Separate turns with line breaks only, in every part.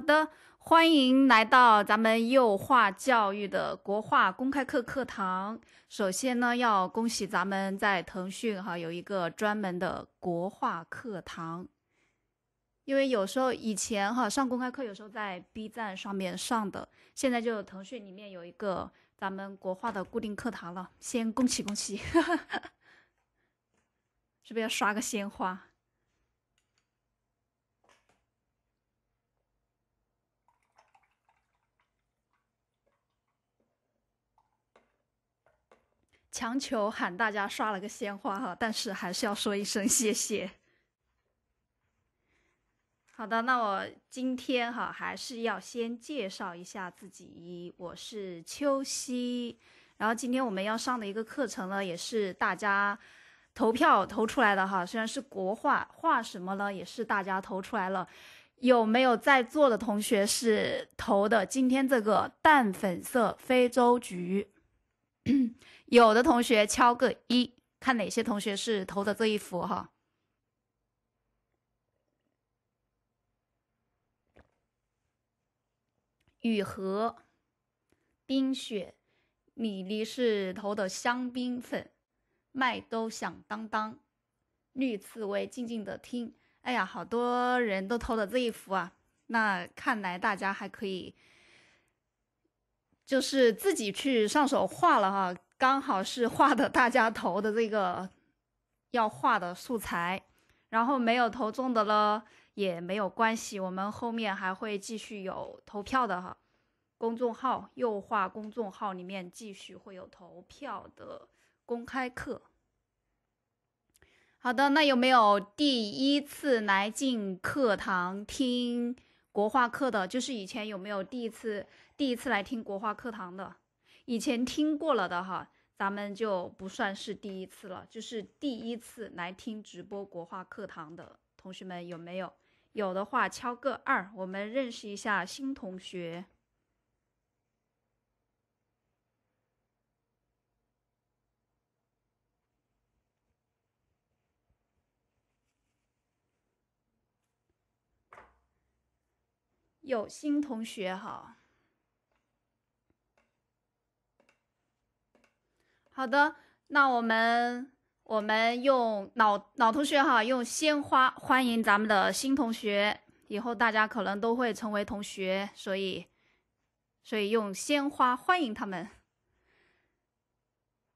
好的，欢迎来到咱们幼化教育的国画公开课课堂。首先呢，要恭喜咱们在腾讯哈有一个专门的国画课堂，因为有时候以前哈上公开课有时候在 B 站上面上的，现在就腾讯里面有一个咱们国画的固定课堂了。先恭喜恭喜，是不是要刷个鲜花？强求喊大家刷了个鲜花哈，但是还是要说一声谢谢。好的，那我今天哈还是要先介绍一下自己，我是秋熙。然后今天我们要上的一个课程呢，也是大家投票投出来的哈。虽然是国画，画什么呢？也是大家投出来了。有没有在座的同学是投的今天这个淡粉色非洲菊？有的同学敲个一，看哪些同学是投的这一幅哈。雨荷、冰雪，米粒是投的香槟粉，麦兜响当当，绿刺猬静静的听。哎呀，好多人都投的这一幅啊！那看来大家还可以。就是自己去上手画了哈，刚好是画的大家投的这个要画的素材，然后没有投中的呢也没有关系，我们后面还会继续有投票的哈。公众号右画公众号里面继续会有投票的公开课。好的，那有没有第一次来进课堂听国画课的？就是以前有没有第一次？第一次来听国画课堂的，以前听过了的哈，咱们就不算是第一次了。就是第一次来听直播国画课堂的同学们，有没有？有的话敲个二，我们认识一下新同学。有新同学好。好的，那我们我们用老老同学哈，用鲜花欢迎咱们的新同学。以后大家可能都会成为同学，所以所以用鲜花欢迎他们。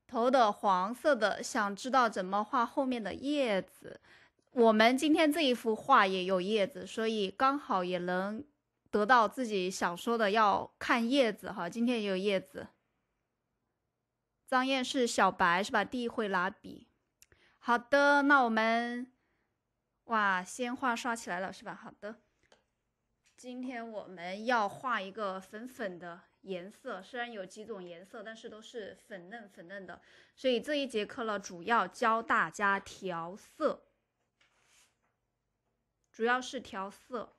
头的黄色的，想知道怎么画后面的叶子。我们今天这一幅画也有叶子，所以刚好也能得到自己想说的，要看叶子哈。今天也有叶子。张燕是小白是吧？第一会拿笔。好的，那我们哇，先画刷起来了是吧？好的，今天我们要画一个粉粉的颜色，虽然有几种颜色，但是都是粉嫩粉嫩的。所以这一节课呢，主要教大家调色，主要是调色，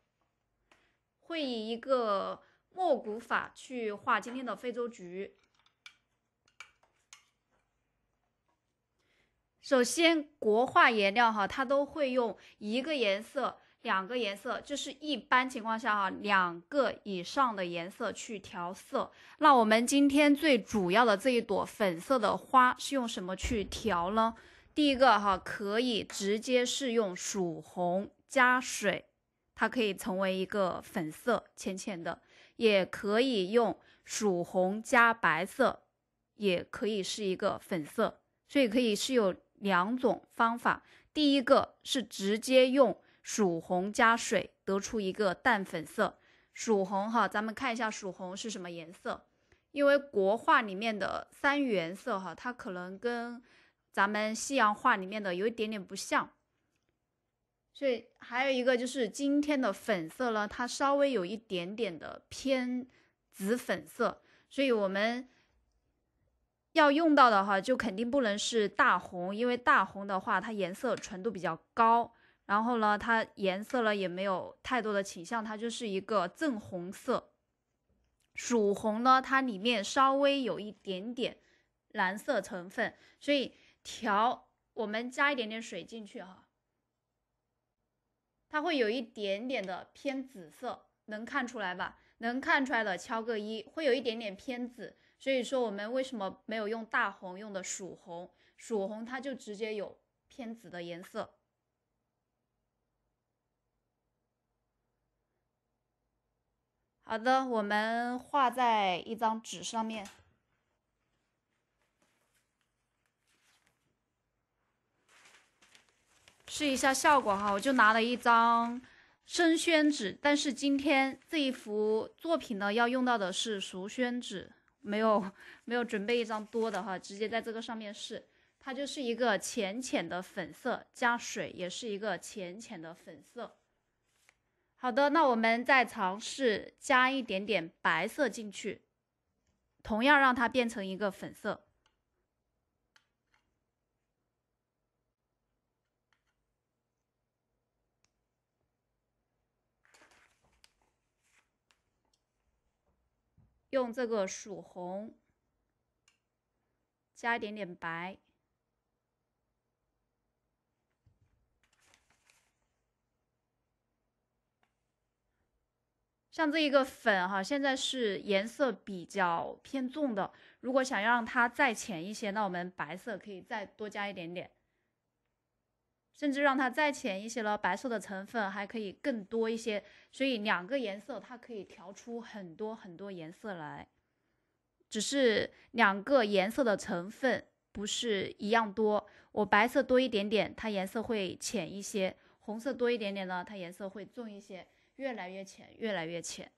会以一个墨骨法去画今天的非洲菊。首先，国画颜料哈，它都会用一个颜色、两个颜色，就是一般情况下哈，两个以上的颜色去调色。那我们今天最主要的这一朵粉色的花是用什么去调呢？第一个哈，可以直接是用曙红加水，它可以成为一个粉色，浅浅的；也可以用曙红加白色，也可以是一个粉色，所以可以是有。两种方法，第一个是直接用曙红加水得出一个淡粉色。曙红哈，咱们看一下曙红是什么颜色。因为国画里面的三原色哈，它可能跟咱们西洋画里面的有一点点不像。所以还有一个就是今天的粉色呢，它稍微有一点点的偏紫粉色，所以我们。要用到的哈，就肯定不能是大红，因为大红的话，它颜色纯度比较高，然后呢，它颜色呢也没有太多的倾向，它就是一个正红色。曙红呢，它里面稍微有一点点蓝色成分，所以调我们加一点点水进去哈，它会有一点点的偏紫色，能看出来吧？能看出来的敲个一，会有一点点偏紫。所以说，我们为什么没有用大红，用的曙红？曙红它就直接有偏紫的颜色。好的，我们画在一张纸上面，试一下效果哈。我就拿了一张生宣纸，但是今天这一幅作品呢，要用到的是熟宣纸。没有，没有准备一张多的哈，直接在这个上面试。它就是一个浅浅的粉色，加水也是一个浅浅的粉色。好的，那我们再尝试加一点点白色进去，同样让它变成一个粉色。用这个曙红加一点点白，像这一个粉哈，现在是颜色比较偏重的。如果想让它再浅一些，那我们白色可以再多加一点点。甚至让它再浅一些了，白色的成分还可以更多一些，所以两个颜色它可以调出很多很多颜色来，只是两个颜色的成分不是一样多，我白色多一点点，它颜色会浅一些；红色多一点点呢，它颜色会重一些，越来越浅，越来越浅。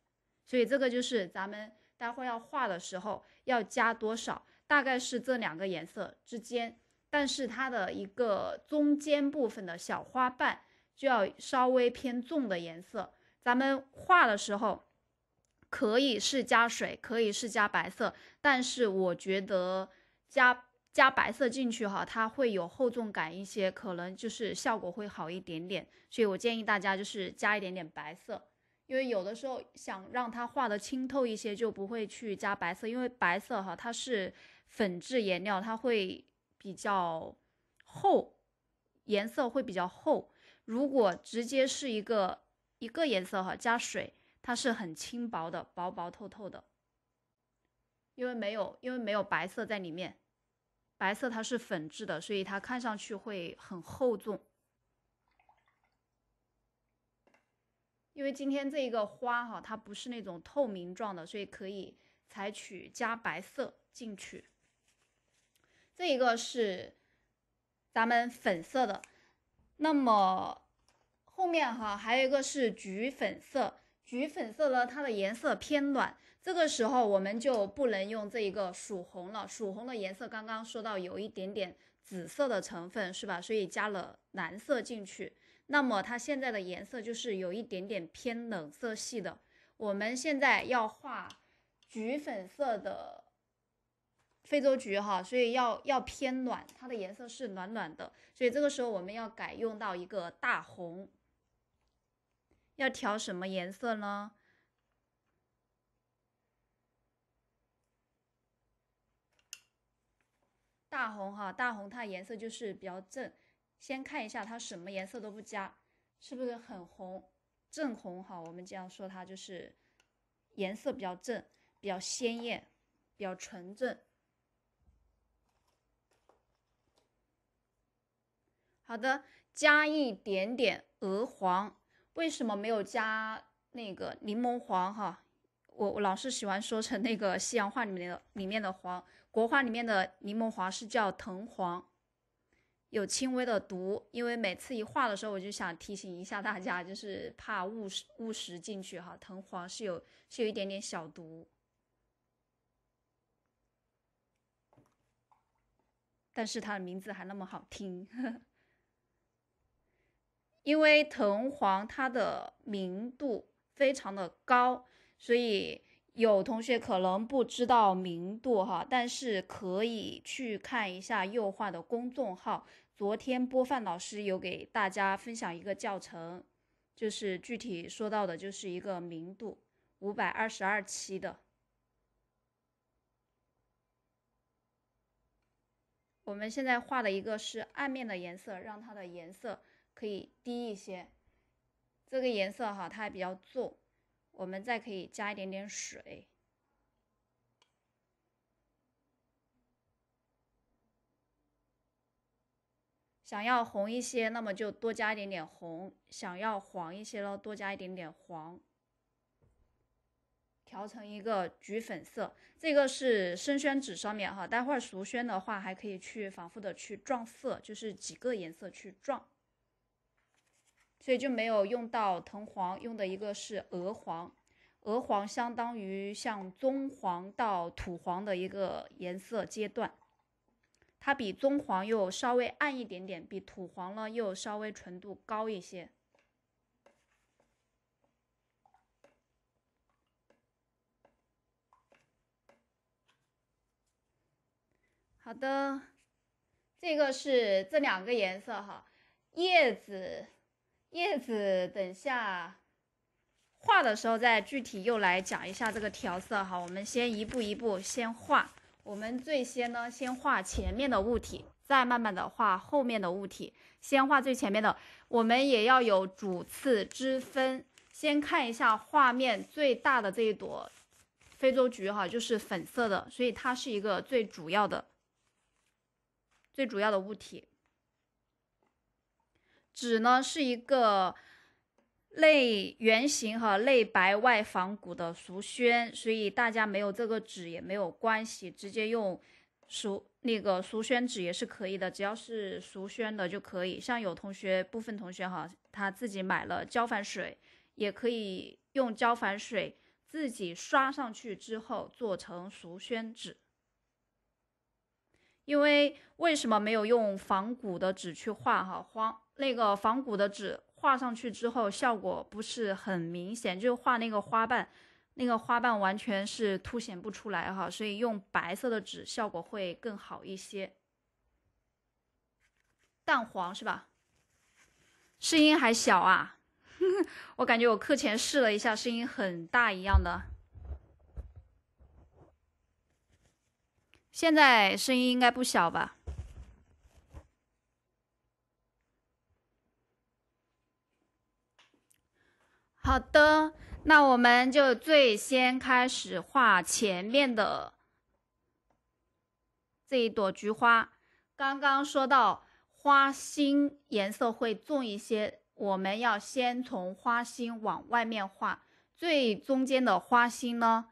所以这个就是咱们待会要画的时候要加多少，大概是这两个颜色之间。但是它的一个中间部分的小花瓣就要稍微偏重的颜色。咱们画的时候，可以是加水，可以是加白色。但是我觉得加加白色进去哈，它会有厚重感一些，可能就是效果会好一点点。所以我建议大家就是加一点点白色，因为有的时候想让它画的清透一些，就不会去加白色。因为白色哈，它是粉质颜料，它会。比较厚，颜色会比较厚。如果直接是一个一个颜色哈，加水它是很轻薄的，薄薄透透的。因为没有因为没有白色在里面，白色它是粉质的，所以它看上去会很厚重。因为今天这一个花哈，它不是那种透明状的，所以可以采取加白色进去。这一个是咱们粉色的，那么后面哈还有一个是橘粉色，橘粉色呢它的颜色偏暖，这个时候我们就不能用这一个曙红了，曙红的颜色刚刚说到有一点点紫色的成分是吧？所以加了蓝色进去，那么它现在的颜色就是有一点点偏冷色系的，我们现在要画橘粉色的。非洲菊哈，所以要要偏暖，它的颜色是暖暖的，所以这个时候我们要改用到一个大红，要调什么颜色呢？大红哈，大红它颜色就是比较正。先看一下它什么颜色都不加，是不是很红？正红哈，我们这样说它就是颜色比较正，比较鲜艳，比较纯正。好的，加一点点鹅黄，为什么没有加那个柠檬黄哈？我我老是喜欢说成那个西洋画里面的里面的黄，国画里面的柠檬黄是叫藤黄，有轻微的毒，因为每次一画的时候，我就想提醒一下大家，就是怕误食误食进去哈。藤黄是有是有一点点小毒，但是它的名字还那么好听。因为藤黄它的明度非常的高，所以有同学可能不知道明度哈，但是可以去看一下右画的公众号。昨天播放老师有给大家分享一个教程，就是具体说到的就是一个明度五百二十二期的。我们现在画的一个是暗面的颜色，让它的颜色。可以低一些，这个颜色哈，它还比较重，我们再可以加一点点水。想要红一些，那么就多加一点点红；想要黄一些了，多加一点点黄。调成一个橘粉色，这个是生宣纸上面哈，待会儿熟宣的话还可以去反复的去撞色，就是几个颜色去撞。所以就没有用到藤黄，用的一个是鹅黄。鹅黄相当于像棕黄到土黄的一个颜色阶段，它比棕黄又稍微暗一点点，比土黄呢又稍微纯度高一些。好的，这个是这两个颜色哈，叶子。叶子，等下画的时候再具体又来讲一下这个调色哈。我们先一步一步先画，我们最先呢先画前面的物体，再慢慢的画后面的物体。先画最前面的，我们也要有主次之分。先看一下画面最大的这一朵非洲菊哈，就是粉色的，所以它是一个最主要的最主要的物体。纸呢是一个内圆形哈，内白外仿古的熟宣，所以大家没有这个纸也没有关系，直接用熟那个熟宣纸也是可以的，只要是熟宣的就可以。像有同学部分同学哈，他自己买了胶矾水，也可以用胶矾水自己刷上去之后做成熟宣纸。因为为什么没有用仿古的纸去画哈？荒。那个仿古的纸画上去之后效果不是很明显，就画那个花瓣，那个花瓣完全是凸显不出来哈，所以用白色的纸效果会更好一些。蛋黄是吧？声音还小啊，我感觉我课前试了一下，声音很大一样的，现在声音应该不小吧？好的，那我们就最先开始画前面的这一朵菊花。刚刚说到花心颜色会重一些，我们要先从花心往外面画。最中间的花心呢，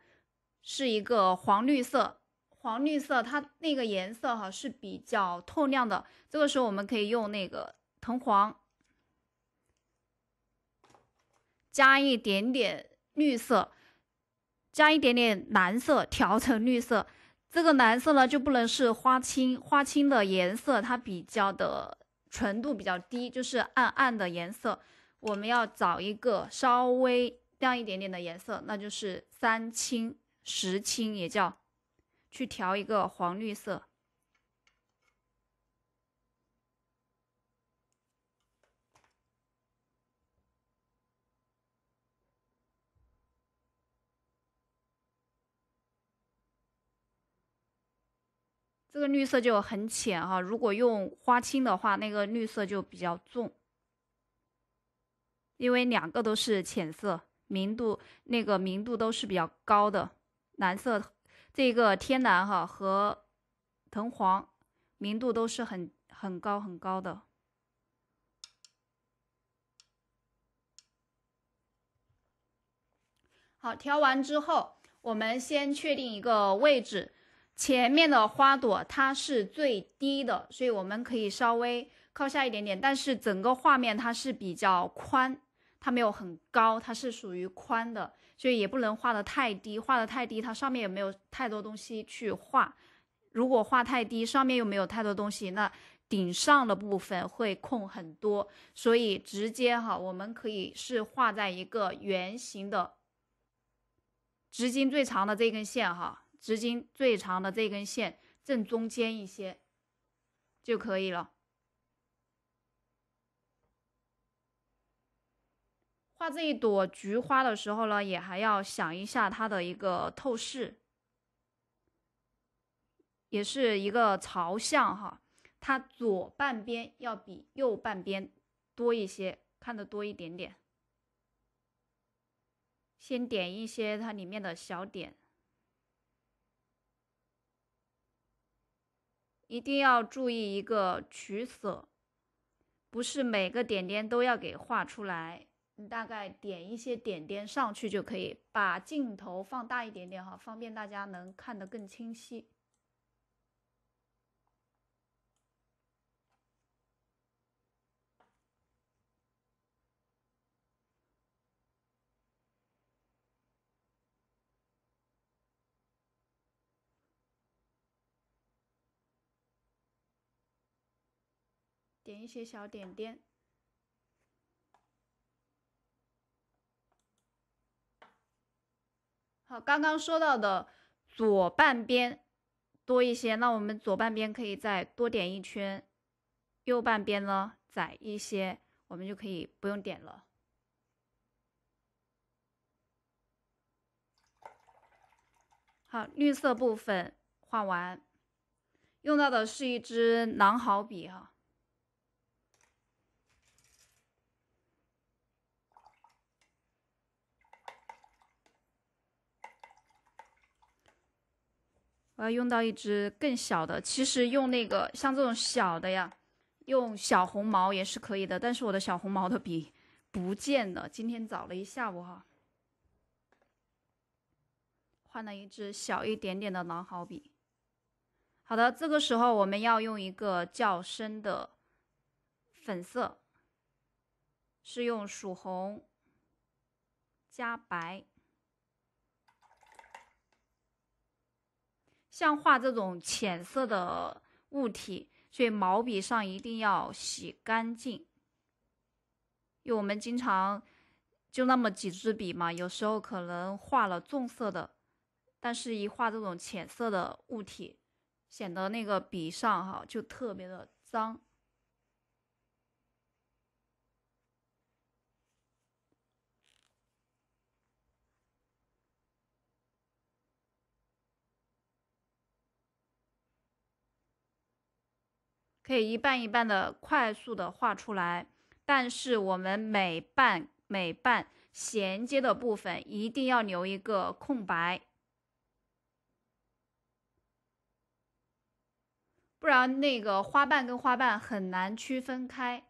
是一个黄绿色，黄绿色它那个颜色哈是比较透亮的。这个时候我们可以用那个藤黄。加一点点绿色，加一点点蓝色，调成绿色。这个蓝色呢，就不能是花青，花青的颜色它比较的纯度比较低，就是暗暗的颜色。我们要找一个稍微亮一点点的颜色，那就是三青、石青，也叫去调一个黄绿色。这个绿色就很浅哈，如果用花青的话，那个绿色就比较重。因为两个都是浅色，明度那个明度都是比较高的。蓝色这个天蓝哈和藤黄明度都是很很高很高的。好，调完之后，我们先确定一个位置。前面的花朵它是最低的，所以我们可以稍微靠下一点点。但是整个画面它是比较宽，它没有很高，它是属于宽的，所以也不能画得太低。画得太低，它上面也没有太多东西去画。如果画太低，上面又没有太多东西，那顶上的部分会空很多。所以直接哈，我们可以是画在一个圆形的直径最长的这根线哈。直径最长的这根线正中间一些就可以了。画这一朵菊花的时候呢，也还要想一下它的一个透视，也是一个朝向哈。它左半边要比右半边多一些，看的多一点点。先点一些它里面的小点。一定要注意一个取舍，不是每个点点都要给画出来，你大概点一些点点上去就可以。把镜头放大一点点哈，方便大家能看得更清晰。一些小点点，好，刚刚说到的左半边多一些，那我们左半边可以再多点一圈，右半边呢窄一些，我们就可以不用点了。好，绿色部分画完，用到的是一支狼毫笔哈。我要用到一支更小的，其实用那个像这种小的呀，用小红毛也是可以的。但是我的小红毛的笔不见了，今天找了一下午哈。换了一支小一点点的狼毫笔。好的，这个时候我们要用一个较深的粉色，是用曙红加白。像画这种浅色的物体，所以毛笔上一定要洗干净。因为我们经常就那么几支笔嘛，有时候可能画了重色的，但是一画这种浅色的物体，显得那个笔上哈就特别的脏。可以一半一半的快速的画出来，但是我们每半每半衔接的部分一定要留一个空白，不然那个花瓣跟花瓣很难区分开。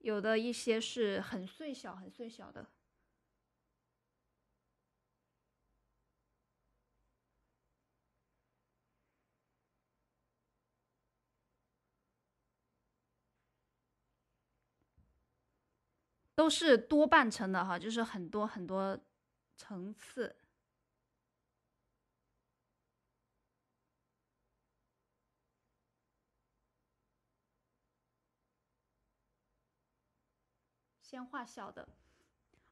有的一些是很碎小很碎小的。都是多半层的哈，就是很多很多层次。先画小的。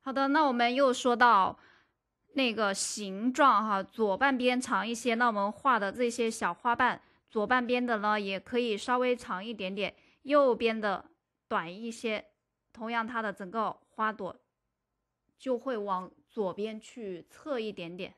好的，那我们又说到那个形状哈，左半边长一些。那我们画的这些小花瓣，左半边的呢也可以稍微长一点点，右边的短一些。同样，它的整个花朵就会往左边去侧一点点。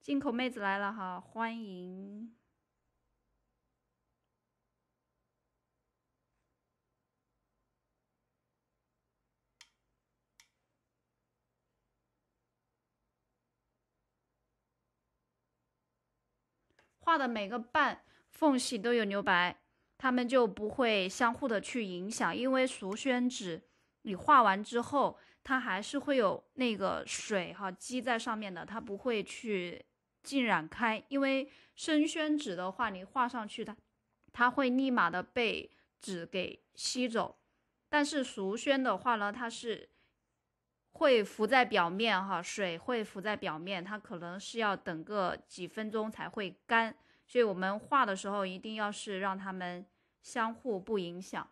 进口妹子来了哈，欢迎！画的每个半缝隙都有留白，它们就不会相互的去影响。因为熟宣纸，你画完之后，它还是会有那个水哈积在上面的，它不会去浸染开。因为生宣纸的话，你画上去它，它会立马的被纸给吸走。但是熟宣的话呢，它是。会浮在表面，哈，水会浮在表面，它可能是要等个几分钟才会干，所以我们画的时候一定要是让它们相互不影响。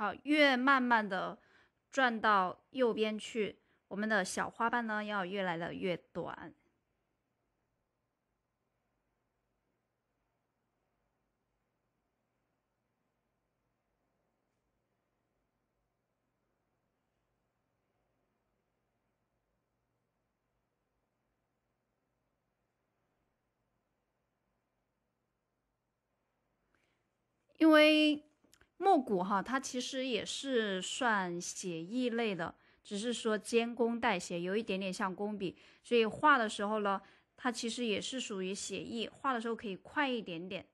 好，越慢慢的转到右边去，我们的小花瓣呢要越来的越短，因为。墨骨哈，它其实也是算写意类的，只是说兼工带写，有一点点像工笔，所以画的时候呢，它其实也是属于写意，画的时候可以快一点点。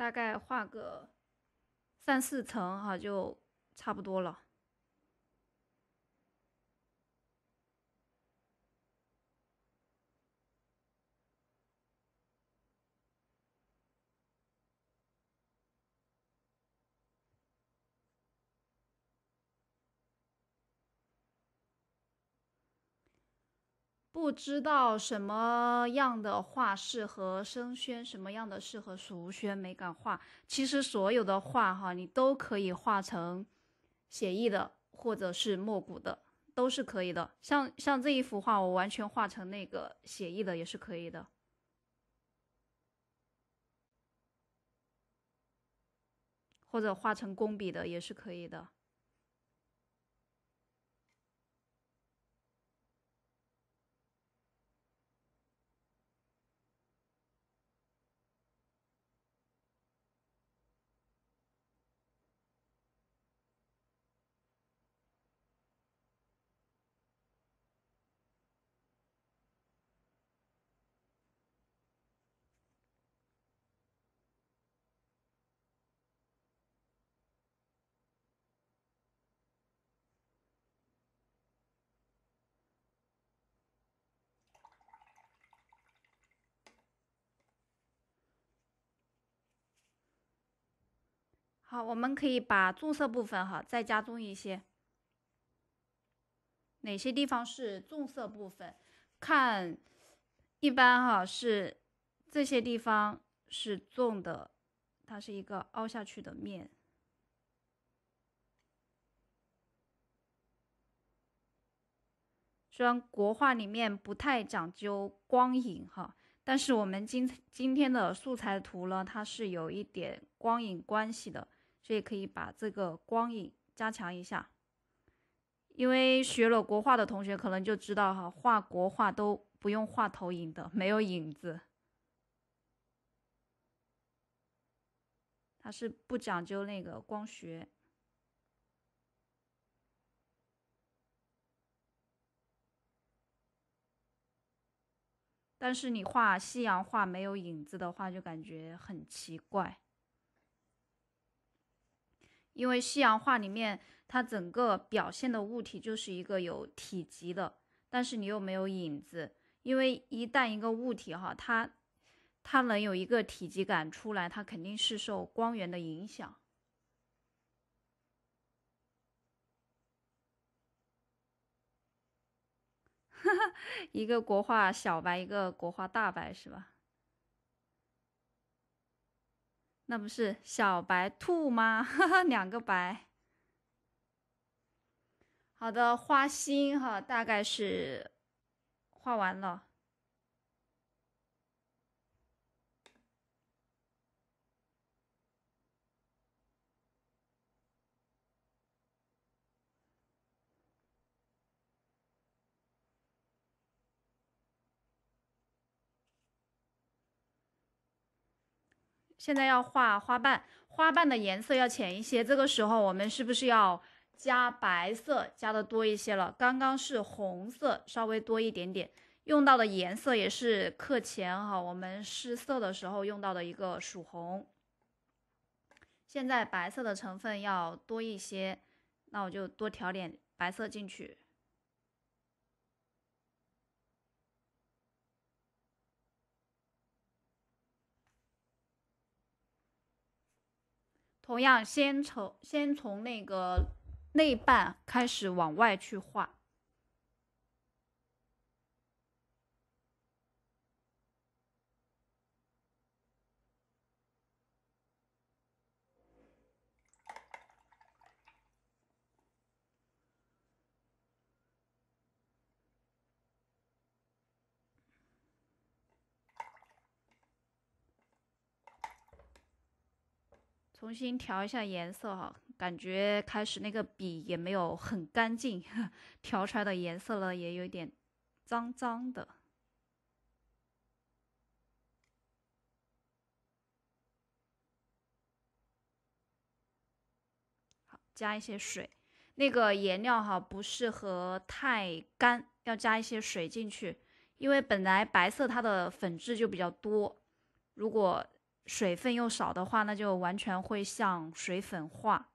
大概画个三四层，哈，就差不多了。不知道什么样的画适合生宣，什么样的适合熟宣，没敢画。其实所有的画哈，你都可以画成写意的，或者是墨骨的，都是可以的。像像这一幅画，我完全画成那个写意的也是可以的，或者画成工笔的也是可以的。好，我们可以把重色部分哈再加重一些。哪些地方是重色部分？看，一般哈是这些地方是重的，它是一个凹下去的面。虽然国画里面不太讲究光影哈，但是我们今今天的素材图呢，它是有一点光影关系的。也可以把这个光影加强一下，因为学了国画的同学可能就知道哈，画国画都不用画投影的，没有影子，它是不讲究那个光学。但是你画西洋画没有影子的话，就感觉很奇怪。因为西洋画里面，它整个表现的物体就是一个有体积的，但是你又没有影子。因为一旦一个物体哈，它它能有一个体积感出来，它肯定是受光源的影响。哈哈，一个国画小白，一个国画大白，是吧？那不是小白兔吗？两个白。好的，花心哈，大概是画完了。现在要画花瓣，花瓣的颜色要浅一些。这个时候我们是不是要加白色加的多一些了？刚刚是红色稍微多一点点，用到的颜色也是课前哈我们试色的时候用到的一个曙红。现在白色的成分要多一些，那我就多调点白色进去。同样，先从先从那个内瓣开始往外去画。重新调一下颜色哈，感觉开始那个笔也没有很干净，调出来的颜色呢也有点脏脏的。好，加一些水，那个颜料哈不适合太干，要加一些水进去，因为本来白色它的粉质就比较多，如果。水分又少的话，那就完全会像水粉画。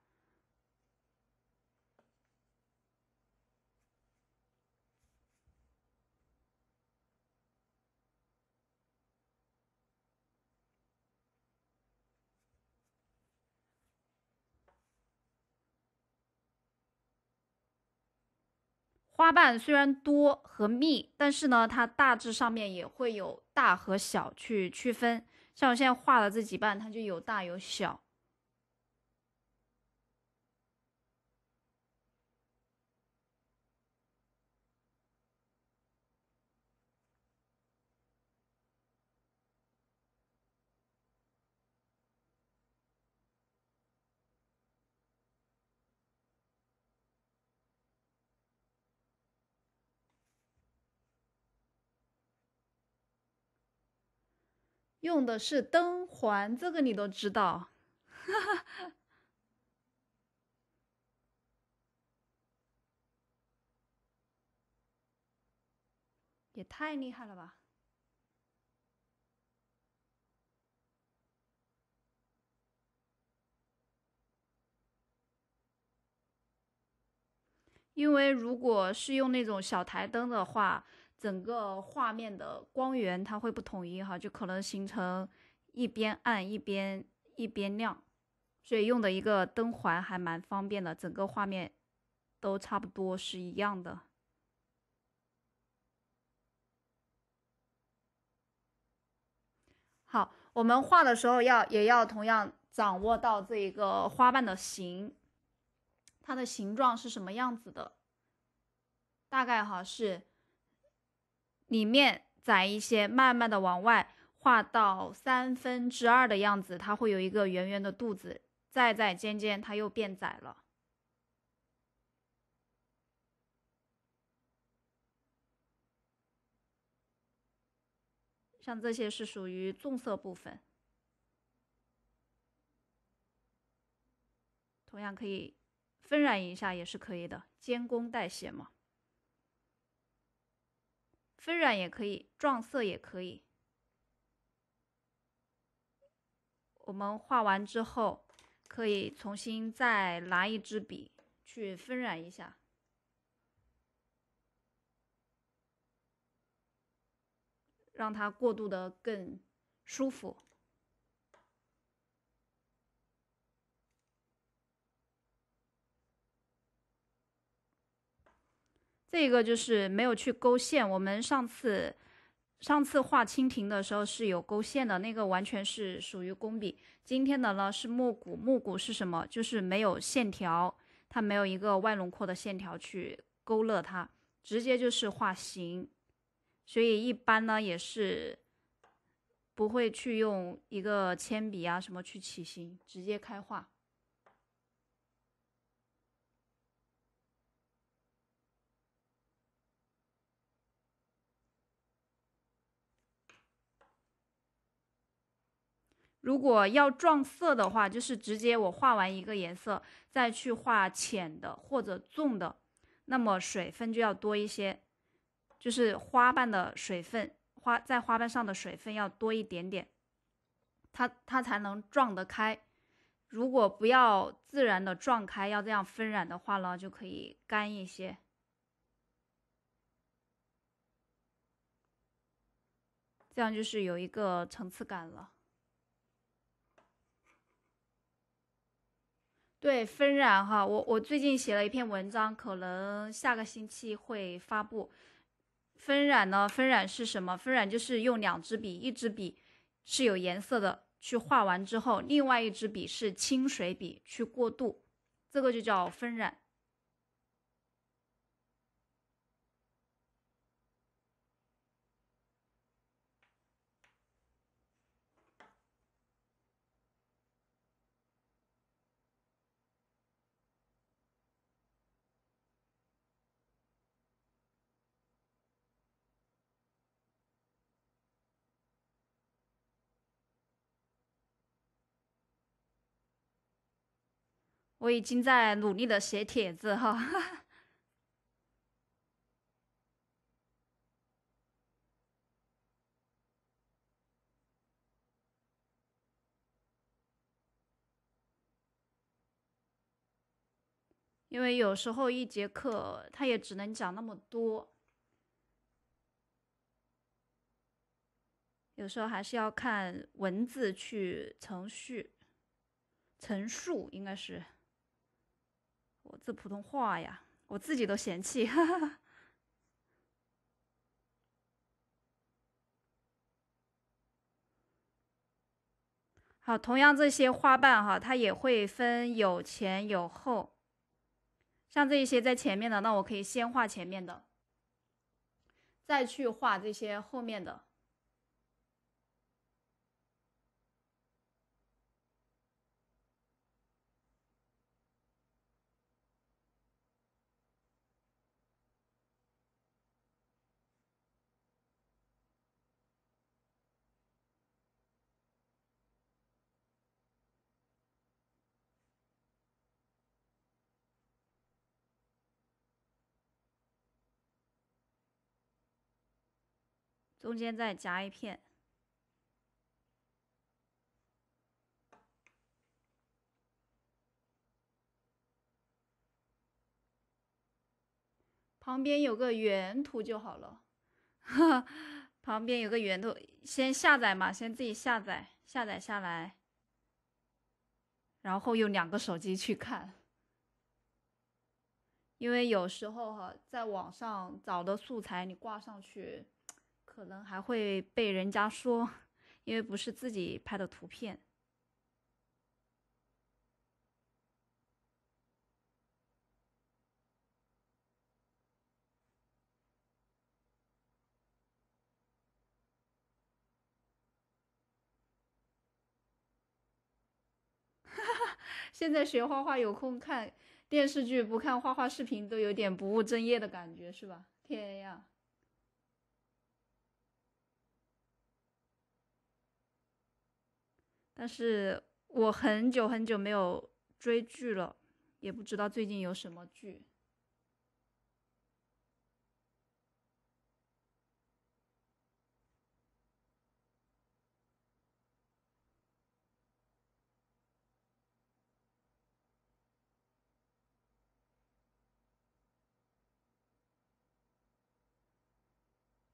花瓣虽然多和密，但是呢，它大致上面也会有大和小去区分。像我现在画的这几瓣，它就有大有小。用的是灯环，这个你都知道，也太厉害了吧！因为如果是用那种小台灯的话。整个画面的光源它会不统一哈，就可能形成一边暗一边一边亮，所以用的一个灯环还蛮方便的，整个画面都差不多是一样的。好，我们画的时候要也要同样掌握到这一个花瓣的形，它的形状是什么样子的，大概哈是。里面窄一些，慢慢的往外画到三分之二的样子，它会有一个圆圆的肚子，再在尖尖，它又变窄了。像这些是属于重色部分，同样可以分染一下也是可以的，兼工代谢嘛。分染也可以，撞色也可以。我们画完之后，可以重新再拿一支笔去分染一下，让它过渡的更舒服。这个就是没有去勾线，我们上次上次画蜻蜓的时候是有勾线的，那个完全是属于工笔。今天的呢是木骨，木骨是什么？就是没有线条，它没有一个外轮廓的线条去勾勒它，直接就是画形。所以一般呢也是不会去用一个铅笔啊什么去起形，直接开画。如果要撞色的话，就是直接我画完一个颜色，再去画浅的或者重的，那么水分就要多一些，就是花瓣的水分，花在花瓣上的水分要多一点点，它它才能撞得开。如果不要自然的撞开，要这样分染的话呢，就可以干一些，这样就是有一个层次感了。对分染哈，我我最近写了一篇文章，可能下个星期会发布。分染呢？分染是什么？分染就是用两支笔，一支笔是有颜色的，去画完之后，另外一支笔是清水笔去过渡，这个就叫分染。我已经在努力的写帖子哈，因为有时候一节课他也只能讲那么多，有时候还是要看文字去程序陈述，应该是。我这普通话呀，我自己都嫌弃。哈哈。好，同样这些花瓣哈，它也会分有前有后，像这一些在前面的，那我可以先画前面的，再去画这些后面的。中间再夹一片，旁边有个原图就好了。旁边有个原图，先下载嘛，先自己下载，下载下来，然后用两个手机去看，因为有时候哈，在网上找的素材你挂上去。可能还会被人家说，因为不是自己拍的图片。哈哈！现在学画画有空看电视剧，不看画画视频都有点不务正业的感觉，是吧？天呀！但是我很久很久没有追剧了，也不知道最近有什么剧。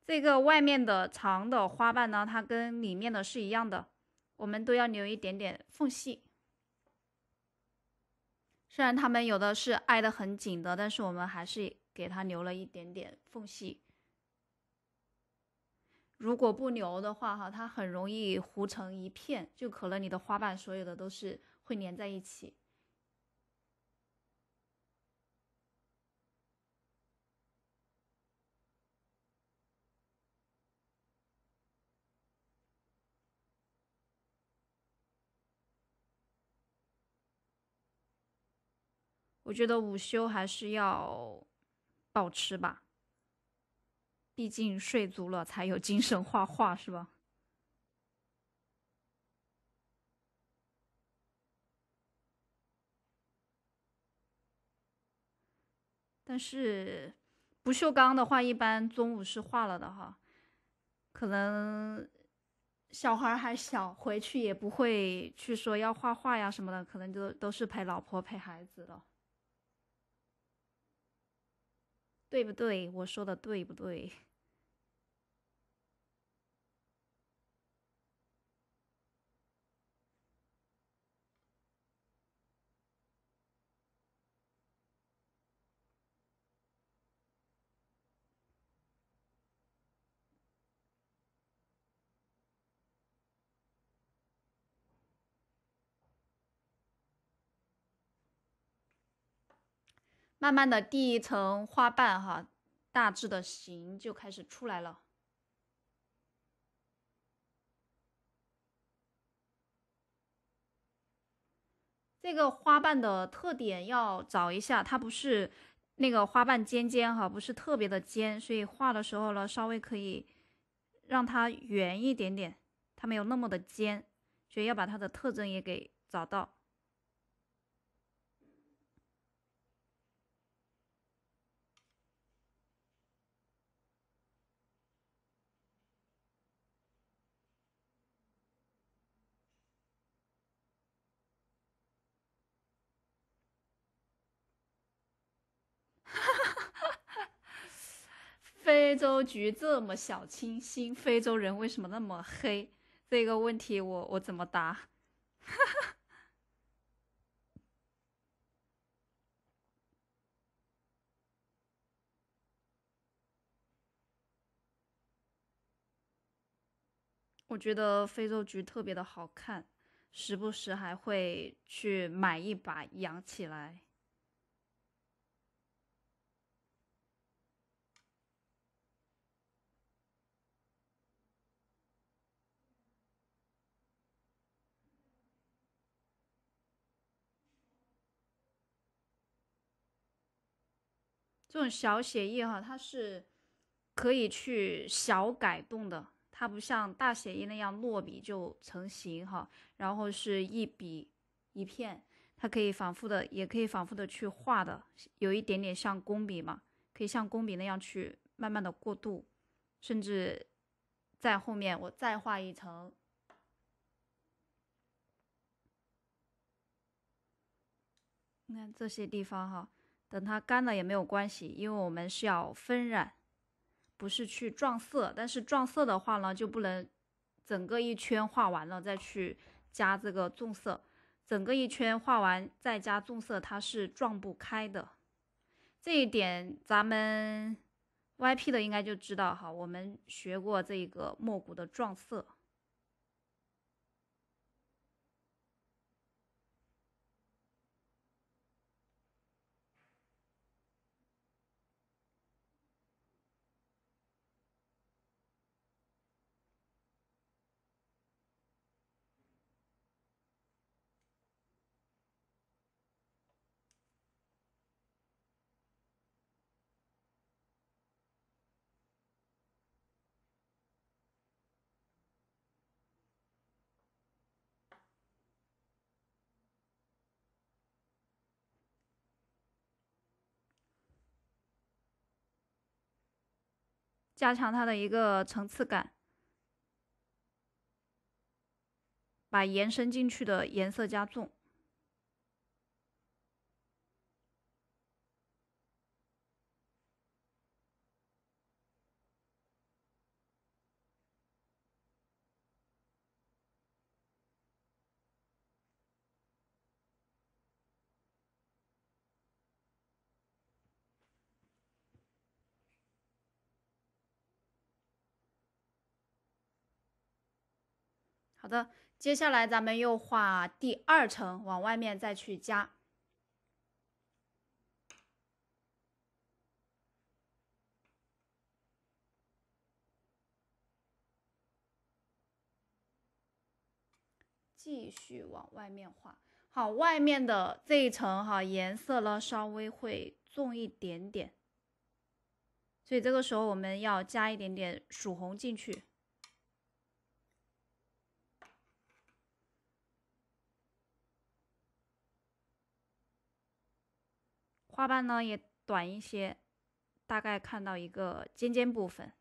这个外面的长的花瓣呢，它跟里面的是一样的。我们都要留一点点缝隙，虽然它们有的是挨得很紧的，但是我们还是给它留了一点点缝隙。如果不留的话，哈，它很容易糊成一片，就可能你的花瓣所有的都是会连在一起。我觉得午休还是要保持吧，毕竟睡足了才有精神画画，是吧？但是不锈钢的话，一般中午是化了的哈，可能小孩还小，回去也不会去说要画画呀什么的，可能就都是陪老婆陪孩子了。对不对？我说的对不对？慢慢的，第一层花瓣哈，大致的形就开始出来了。这个花瓣的特点要找一下，它不是那个花瓣尖尖哈，不是特别的尖，所以画的时候呢，稍微可以让它圆一点点，它没有那么的尖，所以要把它的特征也给找到。非洲菊这么小清新，非洲人为什么那么黑？这个问题我我怎么答？我觉得非洲菊特别的好看，时不时还会去买一把养起来。这种小写意哈，它是可以去小改动的，它不像大写意那样落笔就成型哈，然后是一笔一片，它可以反复的，也可以反复的去画的，有一点点像工笔嘛，可以像工笔那样去慢慢的过渡，甚至在后面我再画一层，你看这些地方哈。等它干了也没有关系，因为我们是要分染，不是去撞色。但是撞色的话呢，就不能整个一圈画完了再去加这个重色。整个一圈画完再加重色，它是撞不开的。这一点咱们 Y P 的应该就知道哈，我们学过这个墨骨的撞色。加强它的一个层次感，把延伸进去的颜色加重。的，接下来咱们又画第二层，往外面再去加，继续往外面画。好，外面的这一层哈，颜色呢稍微会重一点点，所以这个时候我们要加一点点曙红进去。花瓣呢也短一些，大概看到一个尖尖部分。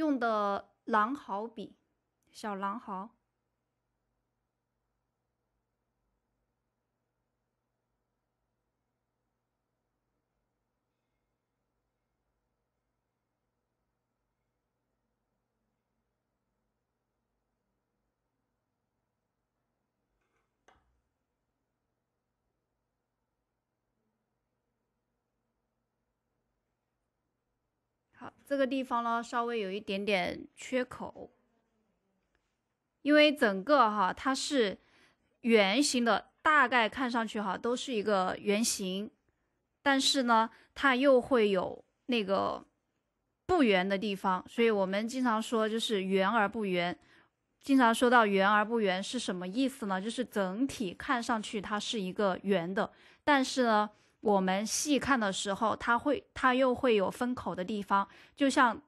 用的狼毫笔，小狼毫。这个地方呢，稍微有一点点缺口，因为整个哈它是圆形的，大概看上去哈都是一个圆形，但是呢，它又会有那个不圆的地方，所以我们经常说就是圆而不圆。经常说到圆而不圆是什么意思呢？就是整体看上去它是一个圆的，但是呢。我们细看的时候，它会，它又会有分口的地方，就像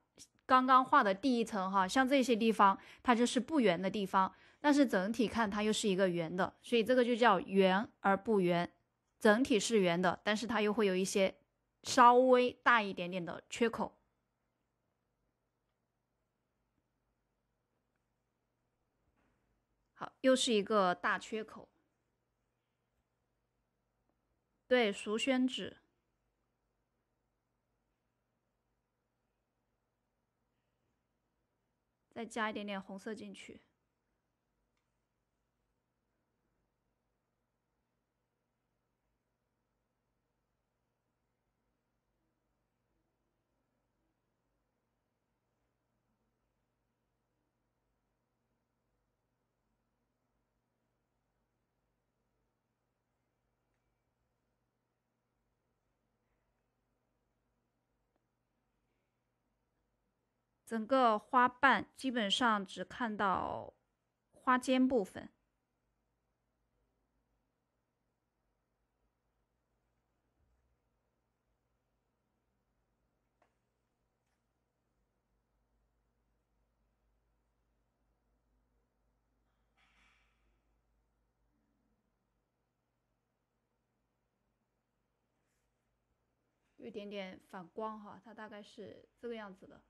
刚刚画的第一层哈，像这些地方，它就是不圆的地方，但是整体看它又是一个圆的，所以这个就叫圆而不圆，整体是圆的，但是它又会有一些稍微大一点点的缺口，好，又是一个大缺口。对，熟宣纸，再加一点点红色进去。整个花瓣基本上只看到花尖部分，有一点点反光哈，它大概是这个样子的。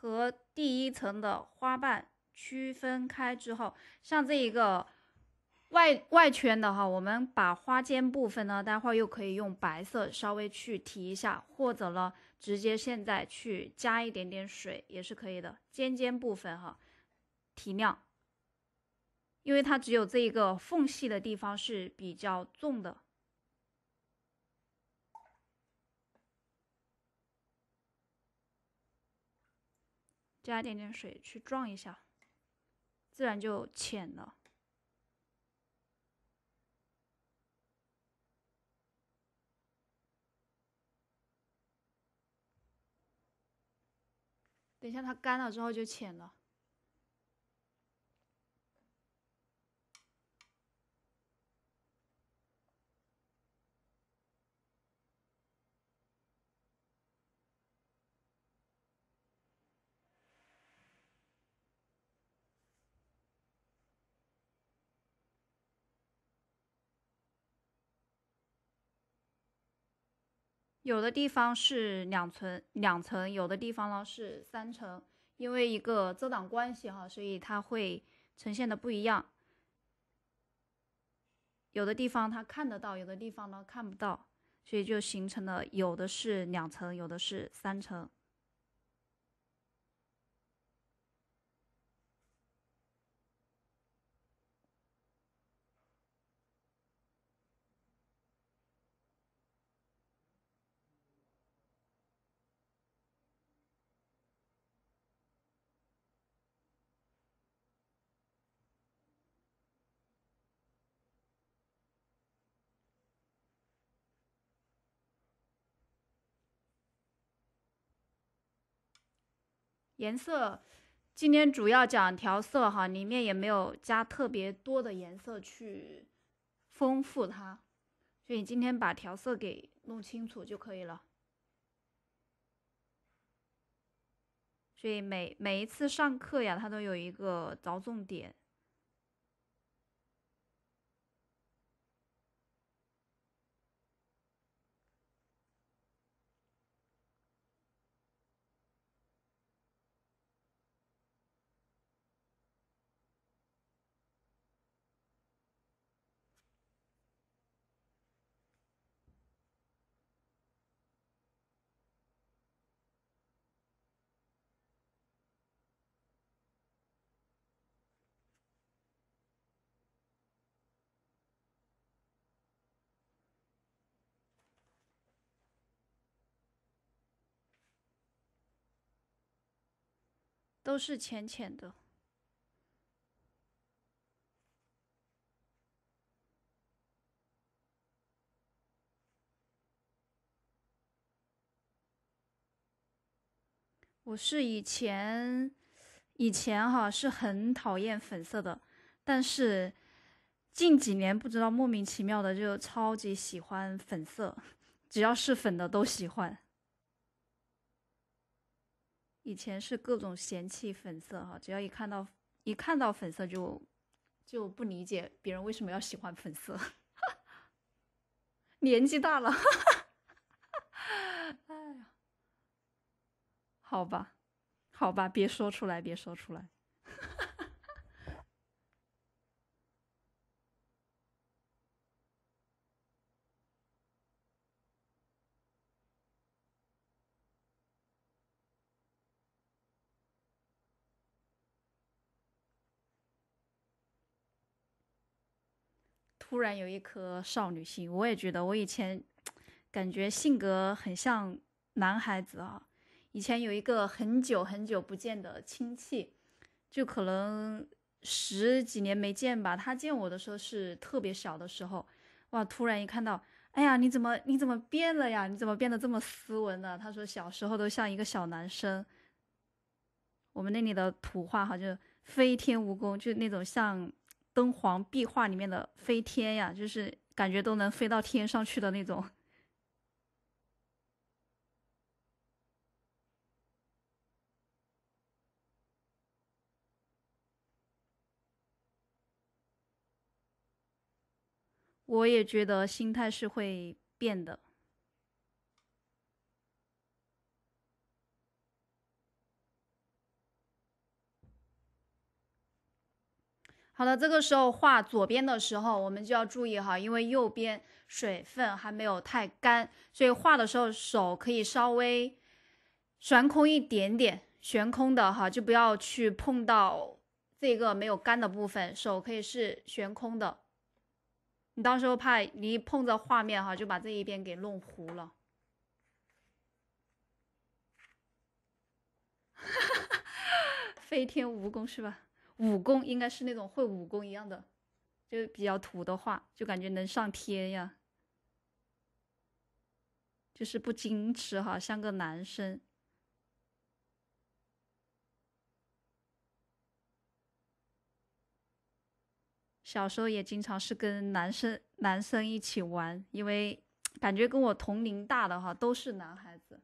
和第一层的花瓣区分开之后，像这一个外外圈的哈，我们把花尖部分呢，待会儿又可以用白色稍微去提一下，或者呢，直接现在去加一点点水也是可以的。尖尖部分哈，提亮，因为它只有这一个缝隙的地方是比较重的。加一点点水去撞一下，自然就浅了。等一下，它干了之后就浅了。有的地方是两层，两层；有的地方呢是三层，因为一个遮挡关系哈，所以它会呈现的不一样。有的地方它看得到，有的地方呢看不到，所以就形成了有的是两层，有的是三层。颜色，今天主要讲调色哈，里面也没有加特别多的颜色去丰富它，所以今天把调色给弄清楚就可以了。所以每每一次上课呀，它都有一个着重点。都是浅浅的。我是以前，以前哈是很讨厌粉色的，但是近几年不知道莫名其妙的就超级喜欢粉色，只要是粉的都喜欢。以前是各种嫌弃粉色哈，只要一看到一看到粉色就就不理解别人为什么要喜欢粉色。年纪大了，哎呀，好吧，好吧，别说出来，别说出来。突然有一颗少女心，我也觉得我以前感觉性格很像男孩子啊。以前有一个很久很久不见的亲戚，就可能十几年没见吧。他见我的时候是特别小的时候，哇！突然一看到，哎呀，你怎么你怎么变了呀？你怎么变得这么斯文了？他说小时候都像一个小男生。我们那里的土话哈，就飞天蜈蚣，就那种像。敦煌壁画里面的飞天呀，就是感觉都能飞到天上去的那种。我也觉得心态是会变的。好的，这个时候画左边的时候，我们就要注意哈，因为右边水分还没有太干，所以画的时候手可以稍微悬空一点点，悬空的哈，就不要去碰到这个没有干的部分，手可以是悬空的。你到时候怕你碰着画面哈，就把这一边给弄糊了。哈哈哈，飞天蜈蚣是吧？武功应该是那种会武功一样的，就比较土的话，就感觉能上天呀，就是不矜持哈，像个男生。小时候也经常是跟男生男生一起玩，因为感觉跟我同龄大的哈都是男孩子。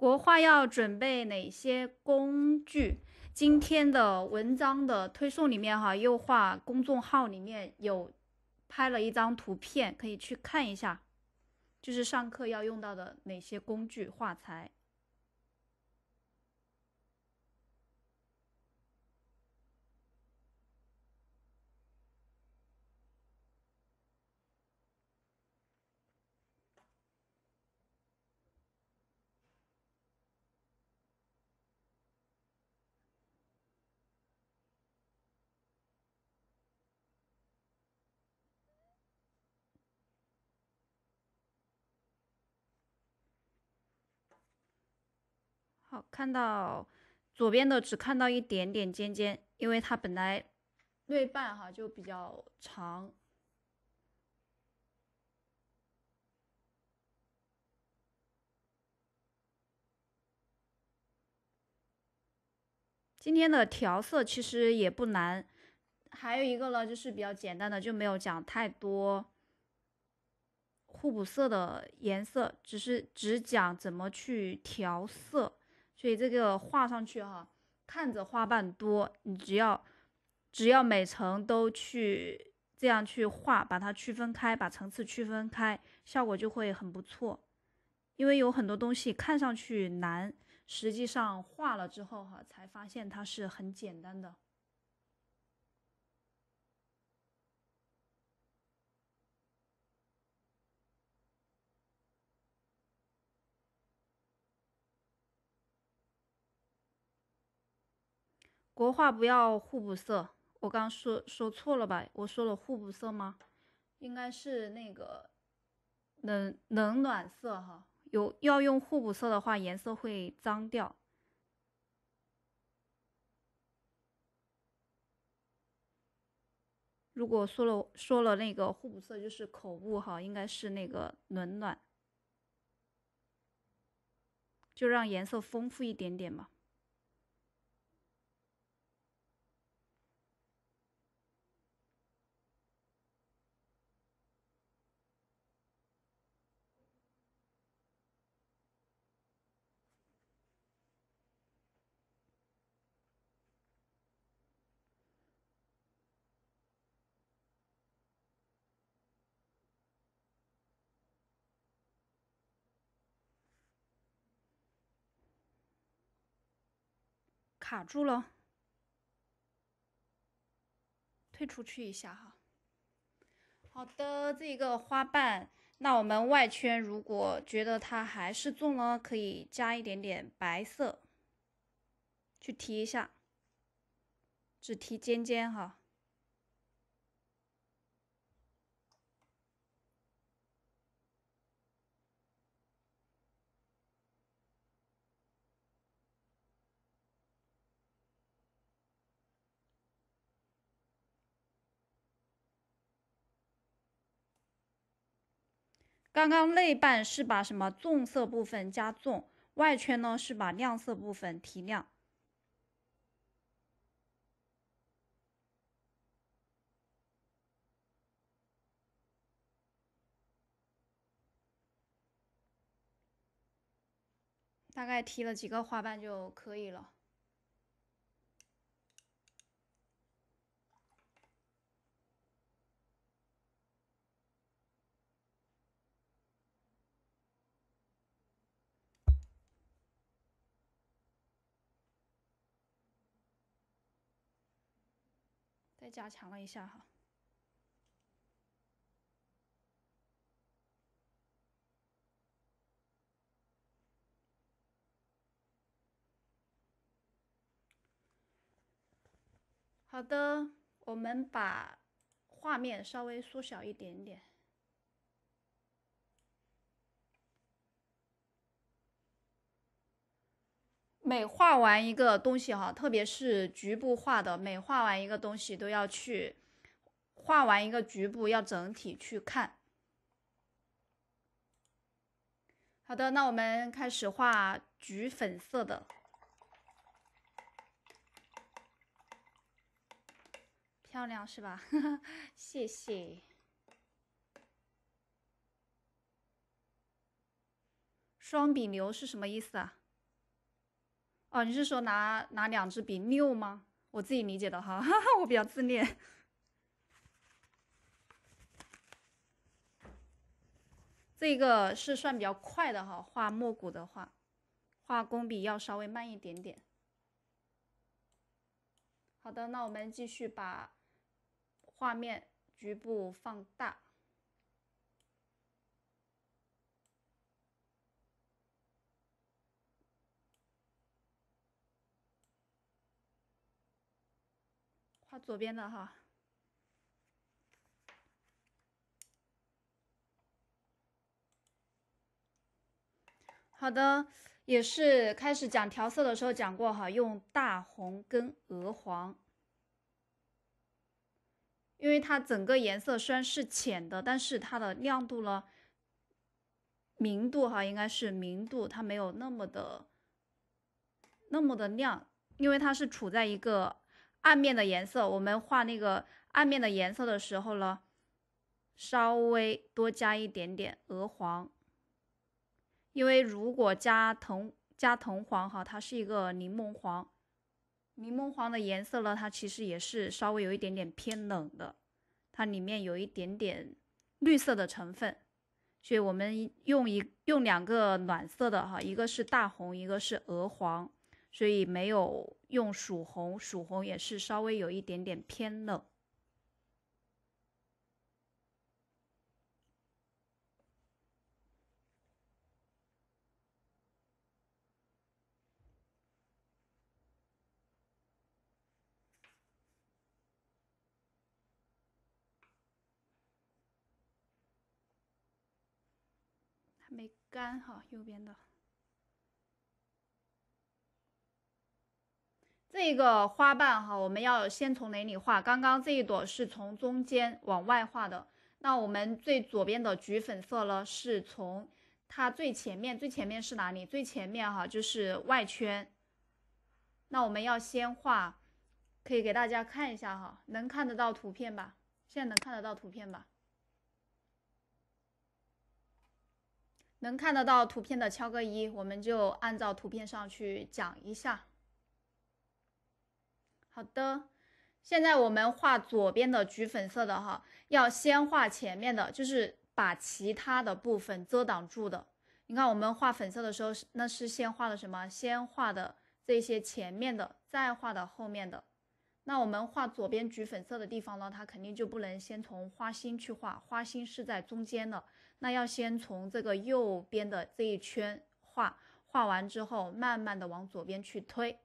国画要准备哪些工具？今天的文章的推送里面哈，优画公众号里面有拍了一张图片，可以去看一下，就是上课要用到的哪些工具、画材。看到左边的只看到一点点尖尖，因为它本来对半哈就比较长。今天的调色其实也不难，还有一个呢就是比较简单的，就没有讲太多互补色的颜色，只是只讲怎么去调色。所以这个画上去哈，看着花瓣多，你只要只要每层都去这样去画，把它区分开，把层次区分开，效果就会很不错。因为有很多东西看上去难，实际上画了之后哈，才发现它是很简单的。国画不要互补色，我刚说说错了吧？我说了互补色吗？应该是那个冷冷暖色哈。有要用互补色的话，颜色会脏掉。如果说了说了那个互补色就是口误哈，应该是那个冷暖，就让颜色丰富一点点吧。卡住了，退出去一下哈。好的，这个花瓣，那我们外圈如果觉得它还是重了，可以加一点点白色去提一下，只提尖尖哈。刚刚内半是把什么重色部分加重，外圈呢是把亮色部分提亮。大概提了几个花瓣就可以了。加强了一下哈。好的，我们把画面稍微缩小一点点。每画完一个东西哈，特别是局部画的，每画完一个东西都要去画完一个局部，要整体去看。好的，那我们开始画橘粉色的，漂亮是吧？谢谢。双笔流是什么意思啊？哦，你是说拿拿两支笔六吗？我自己理解的 哈，我比较自恋。这个是算比较快的哈，画墨骨的话，画工笔要稍微慢一点点。好的，那我们继续把画面局部放大。左边的哈，好的，也是开始讲调色的时候讲过哈，用大红跟鹅黄，因为它整个颜色虽然是浅的，但是它的亮度呢，明度哈，应该是明度，它没有那么的，那么的亮，因为它是处在一个。暗面的颜色，我们画那个暗面的颜色的时候呢，稍微多加一点点鹅黄。因为如果加藤加藤黄哈，它是一个柠檬黄，柠檬黄的颜色呢，它其实也是稍微有一点点偏冷的，它里面有一点点绿色的成分，所以我们用一用两个暖色的哈，一个是大红，一个是鹅黄。所以没有用曙红，曙红也是稍微有一点点偏冷，还没干哈，右边的。这个花瓣哈，我们要先从哪里画？刚刚这一朵是从中间往外画的，那我们最左边的橘粉色呢，是从它最前面，最前面是哪里？最前面哈就是外圈。那我们要先画，可以给大家看一下哈，能看得到图片吧？现在能看得到图片吧？能看得到图片的敲个一，我们就按照图片上去讲一下。好的，现在我们画左边的橘粉色的哈，要先画前面的，就是把其他的部分遮挡住的。你看我们画粉色的时候，那是先画的什么？先画的这些前面的，再画的后面的。那我们画左边橘粉色的地方呢，它肯定就不能先从花心去画，花心是在中间的，那要先从这个右边的这一圈画画完之后，慢慢的往左边去推。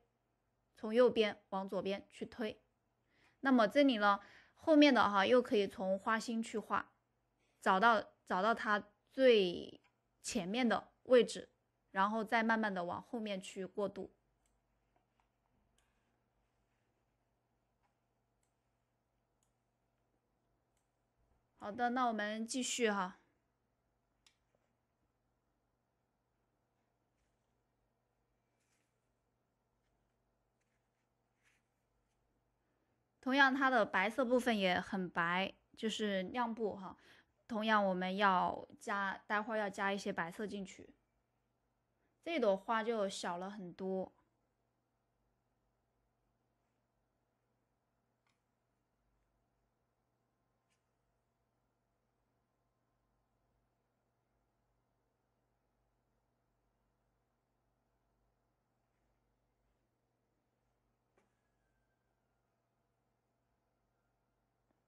从右边往左边去推，那么这里呢，后面的哈又可以从花心去画，找到找到它最前面的位置，然后再慢慢的往后面去过渡。好的，那我们继续哈。同样，它的白色部分也很白，就是亮部哈。同样，我们要加，待会儿要加一些白色进去，这朵花就小了很多。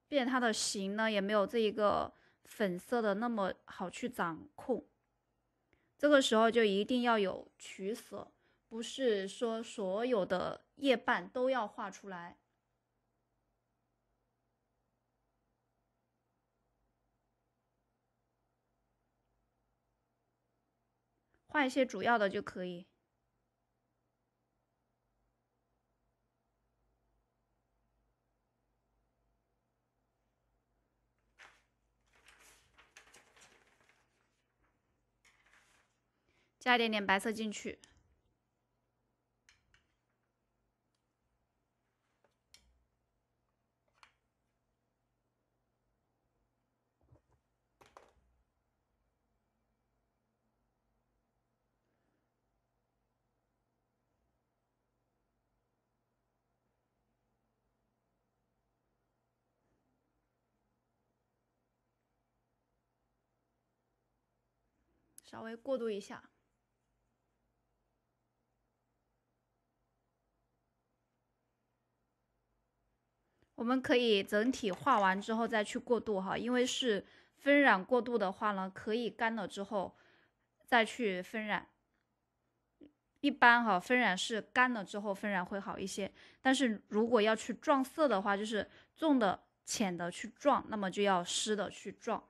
并且它的形呢，也没有这一个粉色的那么好去掌控。这个时候就一定要有取舍，不是说所有的叶瓣都要画出来，画一些主要的就可以。加一点点白色进去，稍微过渡一下。我们可以整体画完之后再去过渡哈，因为是分染过渡的话呢，可以干了之后再去分染。一般哈分染是干了之后分染会好一些，但是如果要去撞色的话，就是重的浅的去撞，那么就要湿的去撞。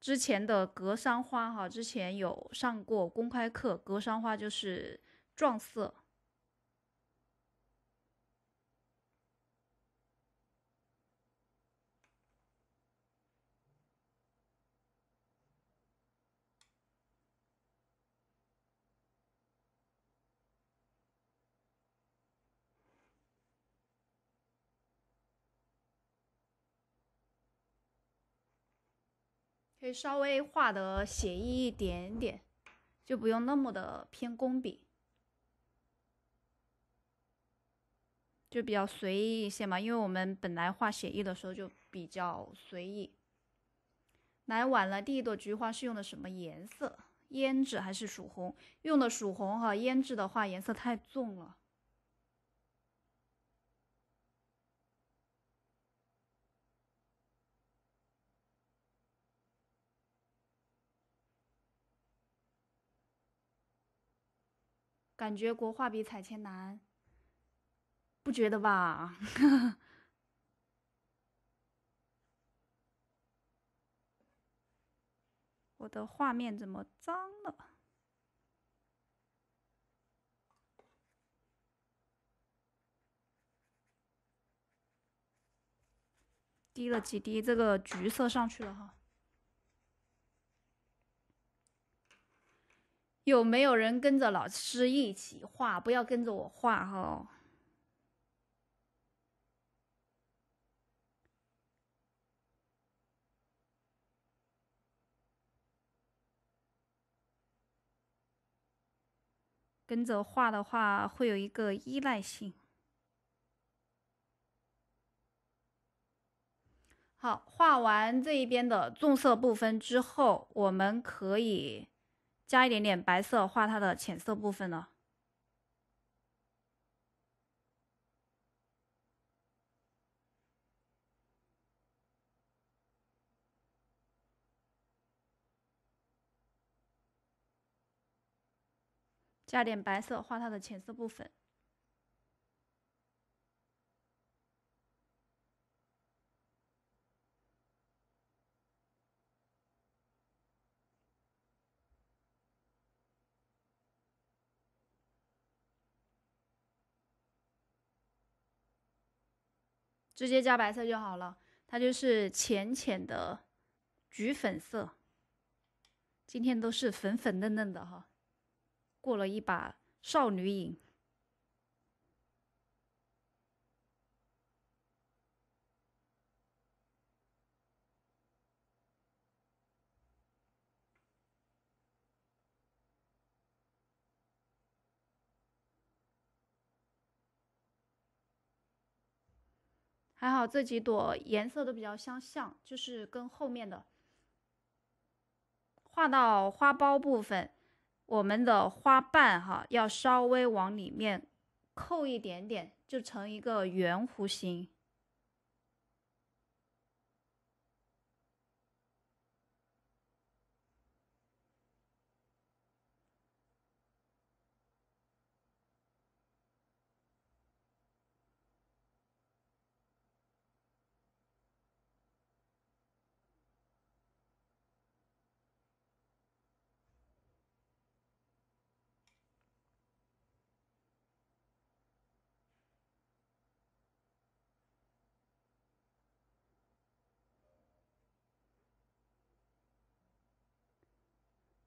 之前的格桑花哈，之前有上过公开课，格桑花就是撞色。可以稍微画的写意一点点，就不用那么的偏工笔，就比较随意一些嘛。因为我们本来画写意的时候就比较随意。来晚了，第一朵菊花是用的什么颜色？胭脂还是曙红？用的曙红哈，胭脂的话颜色太重了。感觉国画比彩铅难，不觉得吧？我的画面怎么脏了？滴了几滴这个橘色上去了哈。有没有人跟着老师一起画？不要跟着我画哈。跟着画的话，会有一个依赖性。好，画完这一边的重色部分之后，我们可以。加一点点白色，画它的浅色部分了。加点白色，画它的浅色部分。直接加白色就好了，它就是浅浅的橘粉色。今天都是粉粉嫩嫩的哈，过了一把少女瘾。还好这几朵颜色都比较相像，就是跟后面的画到花苞部分，我们的花瓣哈要稍微往里面扣一点点，就成一个圆弧形。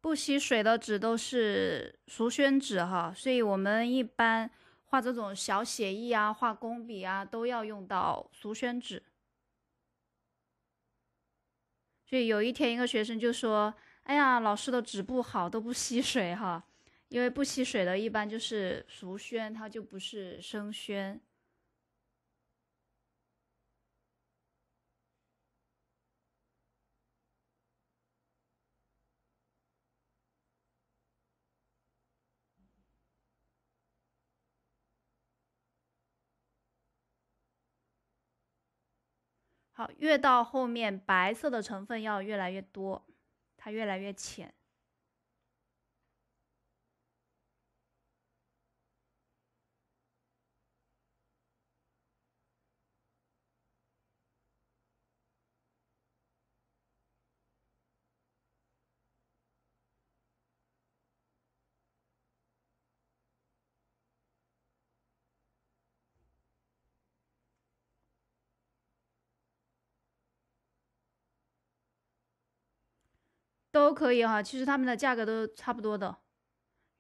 不吸水的纸都是熟宣纸哈，所以我们一般画这种小写意啊、画工笔啊，都要用到熟宣纸。所以有一天一个学生就说：“哎呀，老师的纸不好，都不吸水哈，因为不吸水的一般就是熟宣，它就不是生宣。”好，越到后面，白色的成分要越来越多，它越来越浅。都可以哈，其实他们的价格都差不多的。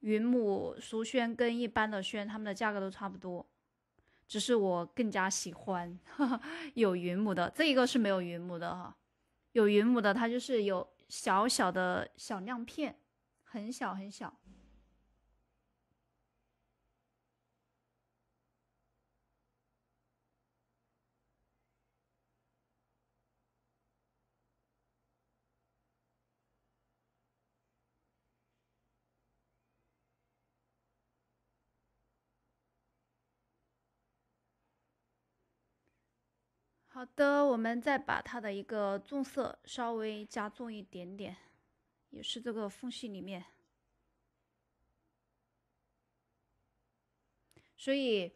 云母熟宣跟一般的宣，他们的价格都差不多，只是我更加喜欢 有云母的。这一个是没有云母的哈，有云母的它就是有小小的小亮片，很小很小。好的，我们再把它的一个重色稍微加重一点点，也是这个缝隙里面。所以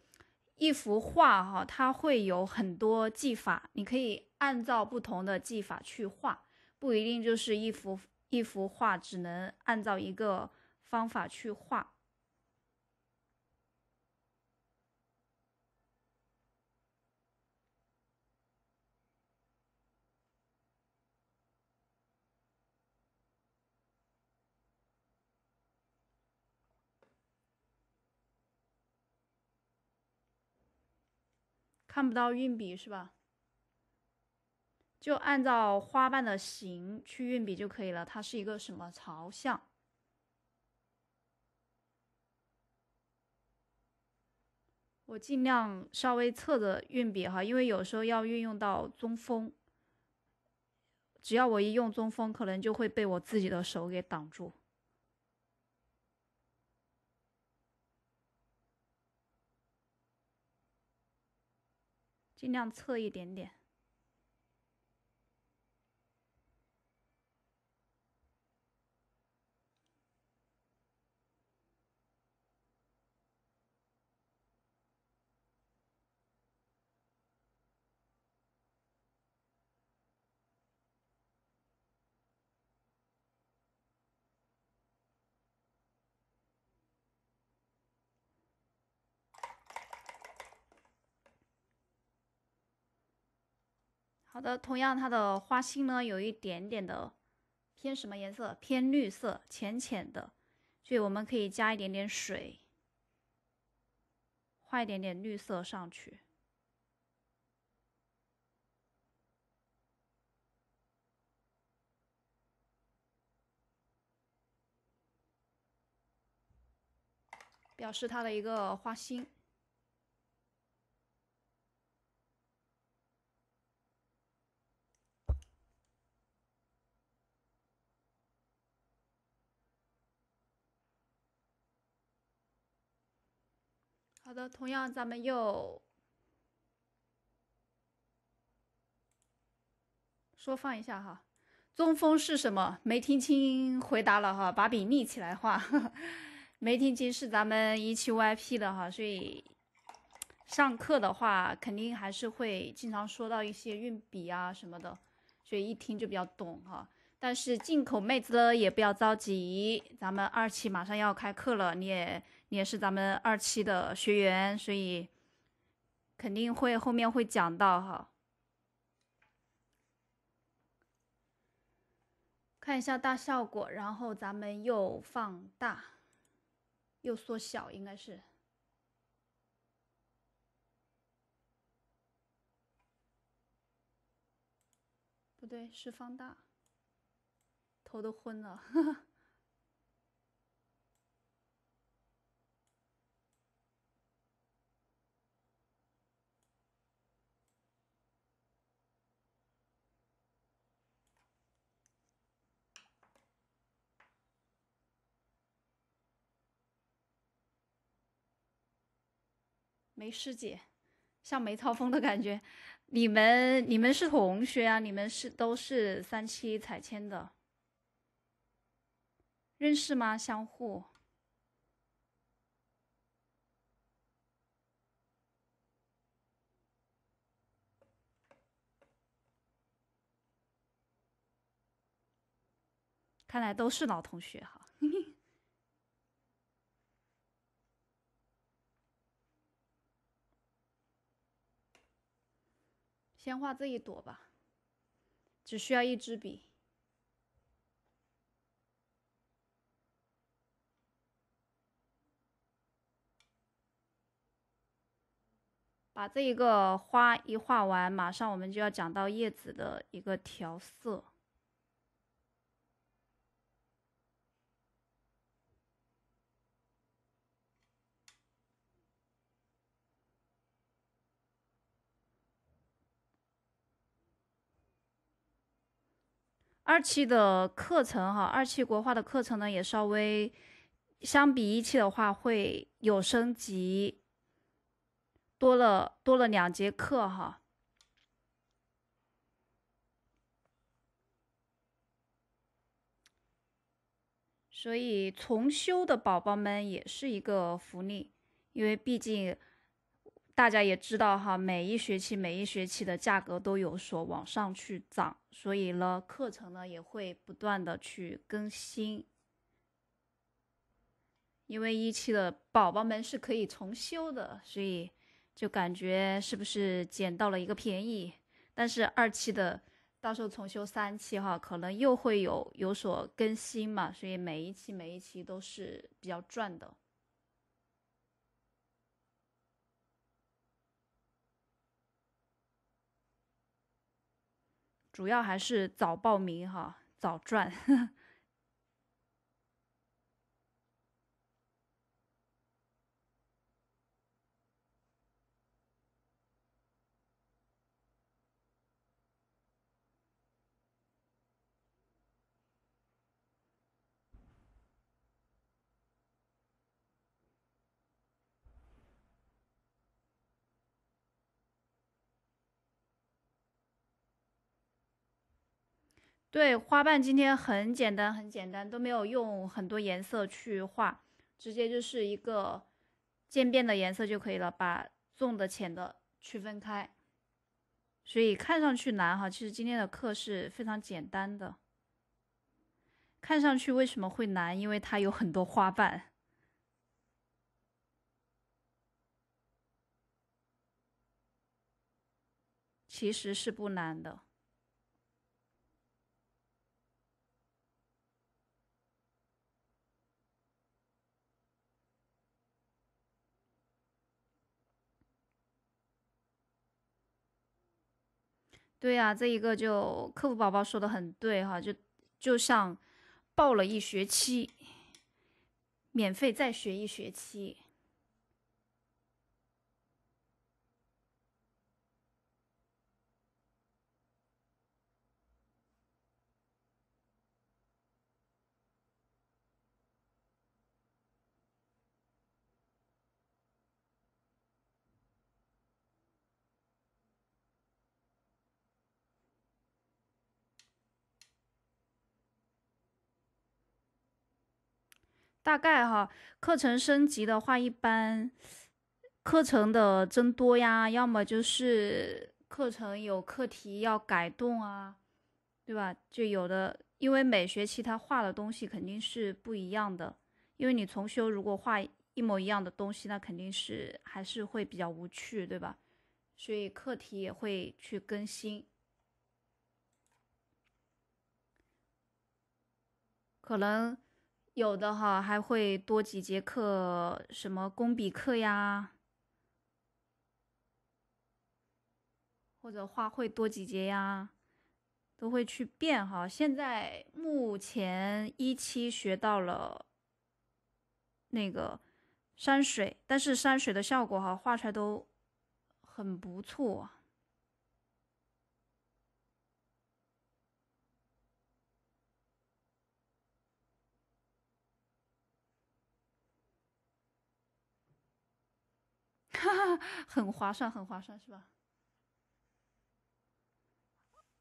一幅画哈，它会有很多技法，你可以按照不同的技法去画，不一定就是一幅一幅画只能按照一个方法去画。看不到运笔是吧？就按照花瓣的形去运笔就可以了。它是一个什么朝向？我尽量稍微侧着运笔哈，因为有时候要运用到中锋。只要我一用中锋，可能就会被我自己的手给挡住。尽量侧一点点。那同样，它的花心呢，有一点点的偏什么颜色？偏绿色，浅浅的，所以我们可以加一点点水，画一点点绿色上去，表示它的一个花心。好的，同样咱们又说放一下哈，中锋是什么？没听清回答了哈，把笔立起来画。没听清是咱们一期 VIP 的哈，所以上课的话肯定还是会经常说到一些运笔啊什么的，所以一听就比较懂哈。但是进口妹子呢也不要着急，咱们二期马上要开课了，你也你也是咱们二期的学员，所以肯定会后面会讲到哈。看一下大效果，然后咱们又放大，又缩小，应该是不对，是放大。头都昏了，梅 师姐像梅超风的感觉。你们你们是同学啊？你们是都是三期彩铅的？认识吗？相互。看来都是老同学哈。先画这一朵吧，只需要一支笔。把这一个花一画完，马上我们就要讲到叶子的一个调色。二期的课程哈，二期国画的课程呢也稍微，相比一期的话会有升级。多了多了两节课哈，所以重修的宝宝们也是一个福利，因为毕竟大家也知道哈，每一学期每一学期的价格都有所往上去涨，所以呢，课程呢也会不断的去更新，因为一期的宝宝们是可以重修的，所以。就感觉是不是捡到了一个便宜？但是二期的到时候重修三期哈，可能又会有有所更新嘛，所以每一期每一期都是比较赚的，主要还是早报名哈，早赚。对花瓣，今天很简单，很简单，都没有用很多颜色去画，直接就是一个渐变的颜色就可以了，把重的浅的区分开。所以看上去难哈，其实今天的课是非常简单的。看上去为什么会难？因为它有很多花瓣，其实是不难的。对呀，这一个就客服宝宝说的很对哈，就就像报了一学期，免费再学一学期。大概哈，课程升级的话，一般课程的增多呀，要么就是课程有课题要改动啊，对吧？就有的，因为每学期他画的东西肯定是不一样的，因为你重修如果画一模一样的东西，那肯定是还是会比较无趣，对吧？所以课题也会去更新，可能。有的哈，还会多几节课，什么工笔课呀，或者画会多几节呀，都会去变哈。现在目前一期学到了那个山水，但是山水的效果哈，画出来都很不错。哈哈，很划算，很划算，是吧？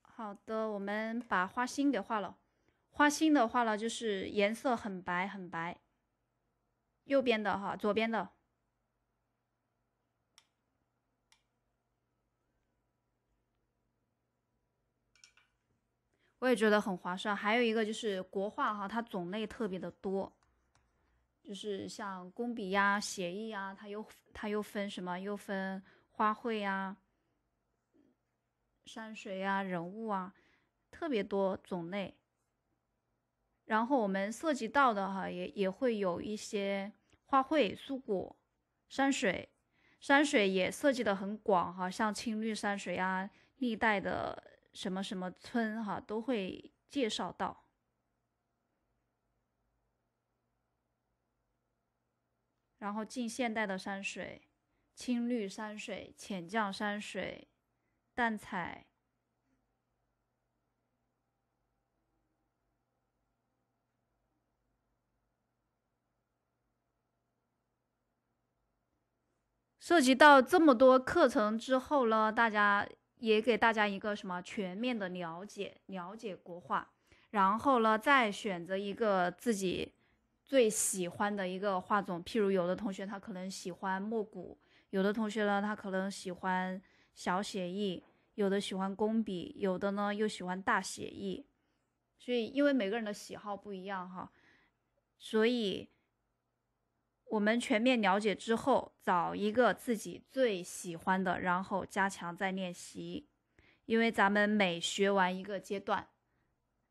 好的，我们把花心给画了，花心的话呢，就是颜色很白很白。右边的哈，左边的，我也觉得很划算。还有一个就是国画哈，它种类特别的多。就是像工笔呀、写意呀，它又它又分什么？又分花卉呀、山水呀、人物啊，特别多种类。然后我们涉及到的哈，也也会有一些花卉、蔬果、山水，山水也涉及的很广哈，像青绿山水呀、历代的什么什么村哈，都会介绍到。然后，近现代的山水、青绿山水、浅绛山水、淡彩，涉及到这么多课程之后呢，大家也给大家一个什么全面的了解，了解国画，然后呢，再选择一个自己。最喜欢的一个画种，譬如有的同学他可能喜欢墨骨，有的同学呢他可能喜欢小写意，有的喜欢工笔，有的呢又喜欢大写意。所以，因为每个人的喜好不一样哈，所以我们全面了解之后，找一个自己最喜欢的，然后加强再练习。因为咱们每学完一个阶段，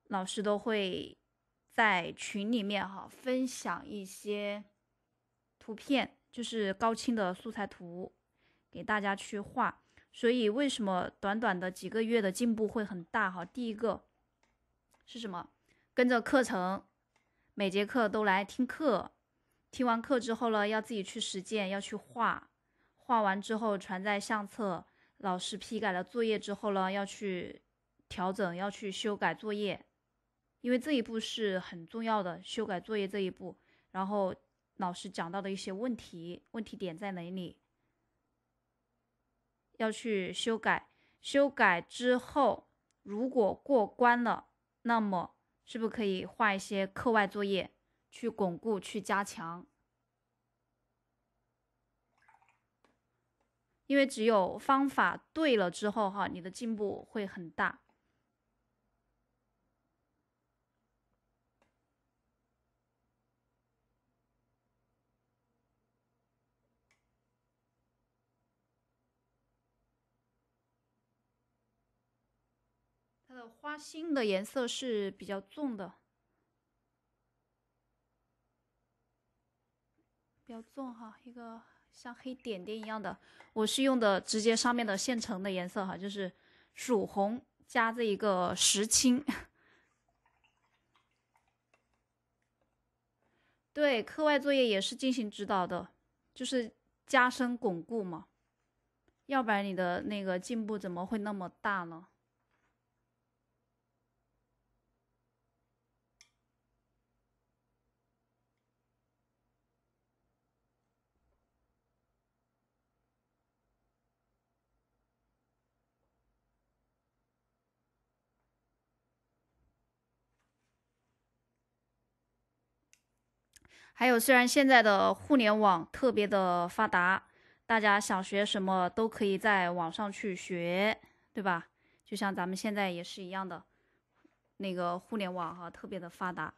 老师都会。在群里面哈，分享一些图片，就是高清的素材图，给大家去画。所以为什么短短的几个月的进步会很大哈？第一个是什么？跟着课程，每节课都来听课，听完课之后呢，要自己去实践，要去画，画完之后传在相册，老师批改了作业之后呢，要去调整，要去修改作业。因为这一步是很重要的，修改作业这一步，然后老师讲到的一些问题，问题点在哪里，要去修改。修改之后，如果过关了，那么是不是可以画一些课外作业，去巩固、去加强？因为只有方法对了之后，哈，你的进步会很大。花心的颜色是比较重的，比较重哈，一个像黑点点一样的。我是用的直接上面的现成的颜色哈，就是曙红加这一个石青。对，课外作业也是进行指导的，就是加深巩固嘛，要不然你的那个进步怎么会那么大呢？还有，虽然现在的互联网特别的发达，大家想学什么都可以在网上去学，对吧？就像咱们现在也是一样的，那个互联网哈特别的发达，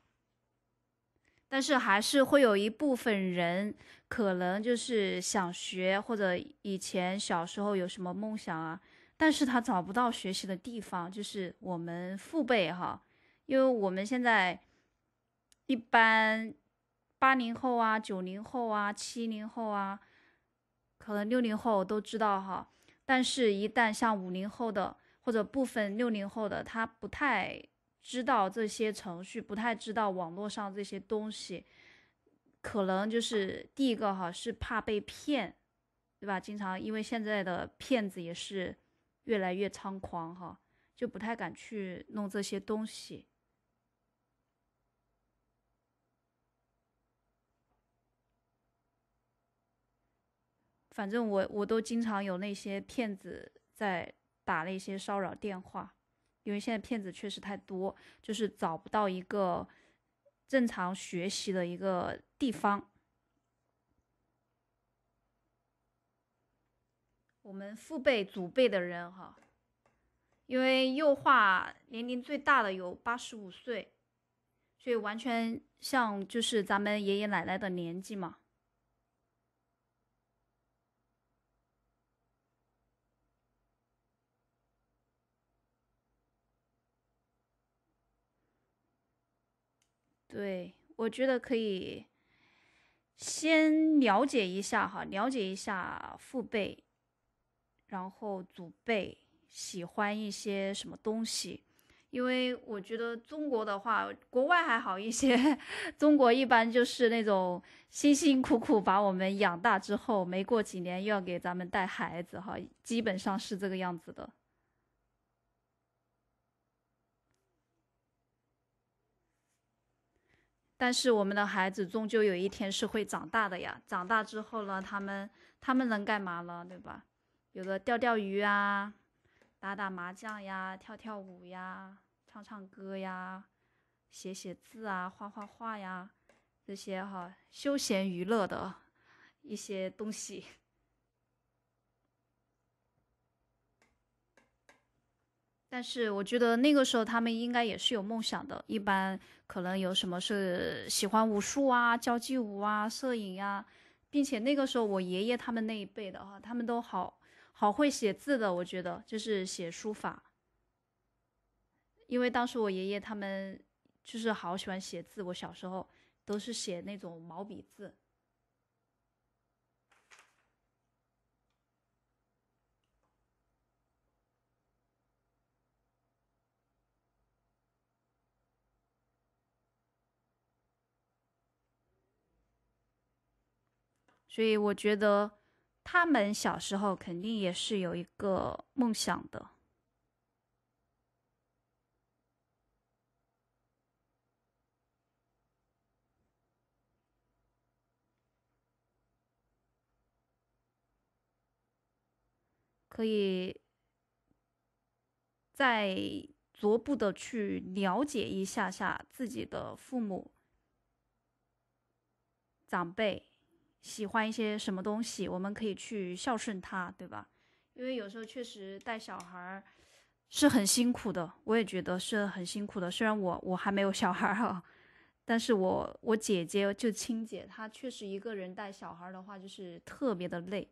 但是还是会有一部分人可能就是想学，或者以前小时候有什么梦想啊，但是他找不到学习的地方。就是我们父辈哈，因为我们现在一般。八零后啊，九零后啊，七零后啊，可能六零后都知道哈。但是，一旦像五零后的或者部分六零后的，他不太知道这些程序，不太知道网络上这些东西，可能就是第一个哈，是怕被骗，对吧？经常因为现在的骗子也是越来越猖狂哈，就不太敢去弄这些东西。反正我我都经常有那些骗子在打那些骚扰电话，因为现在骗子确实太多，就是找不到一个正常学习的一个地方。我们父辈、祖辈的人哈，因为幼化年龄最大的有八十五岁，所以完全像就是咱们爷爷奶奶的年纪嘛。对，我觉得可以先了解一下哈，了解一下父辈，然后祖辈喜欢一些什么东西，因为我觉得中国的话，国外还好一些，中国一般就是那种辛辛苦苦把我们养大之后，没过几年又要给咱们带孩子哈，基本上是这个样子的。但是我们的孩子终究有一天是会长大的呀，长大之后呢，他们他们能干嘛呢？对吧？有的钓钓鱼啊，打打麻将呀，跳跳舞呀，唱唱歌呀，写写字啊，画画画呀，这些哈休闲娱乐的一些东西。但是我觉得那个时候他们应该也是有梦想的，一般可能有什么是喜欢武术啊、交际舞啊、摄影呀，并且那个时候我爷爷他们那一辈的啊，他们都好好会写字的，我觉得就是写书法。因为当时我爷爷他们就是好喜欢写字，我小时候都是写那种毛笔字。所以我觉得，他们小时候肯定也是有一个梦想的，可以再逐步的去了解一下下自己的父母长辈。喜欢一些什么东西，我们可以去孝顺他，对吧？因为有时候确实带小孩是很辛苦的，我也觉得是很辛苦的。虽然我我还没有小孩啊，但是我我姐姐就亲姐，她确实一个人带小孩的话，就是特别的累。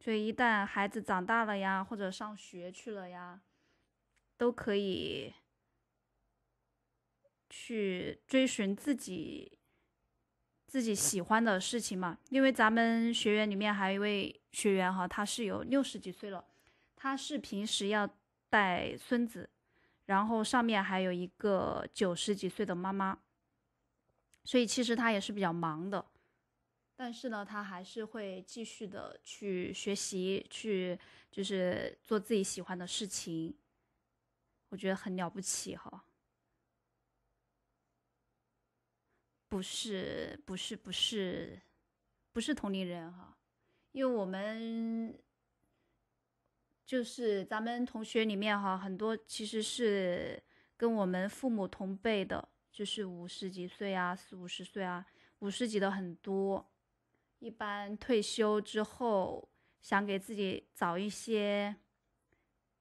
所以一旦孩子长大了呀，或者上学去了呀，都可以。去追寻自己自己喜欢的事情嘛，因为咱们学员里面还有一位学员哈，他是有六十几岁了，他是平时要带孙子，然后上面还有一个九十几岁的妈妈，所以其实他也是比较忙的，但是呢，他还是会继续的去学习，去就是做自己喜欢的事情，我觉得很了不起哈。不是不是不是，不是同龄人哈，因为我们就是咱们同学里面哈，很多其实是跟我们父母同辈的，就是五十几岁啊，四五十岁啊，五十几的很多，一般退休之后想给自己找一些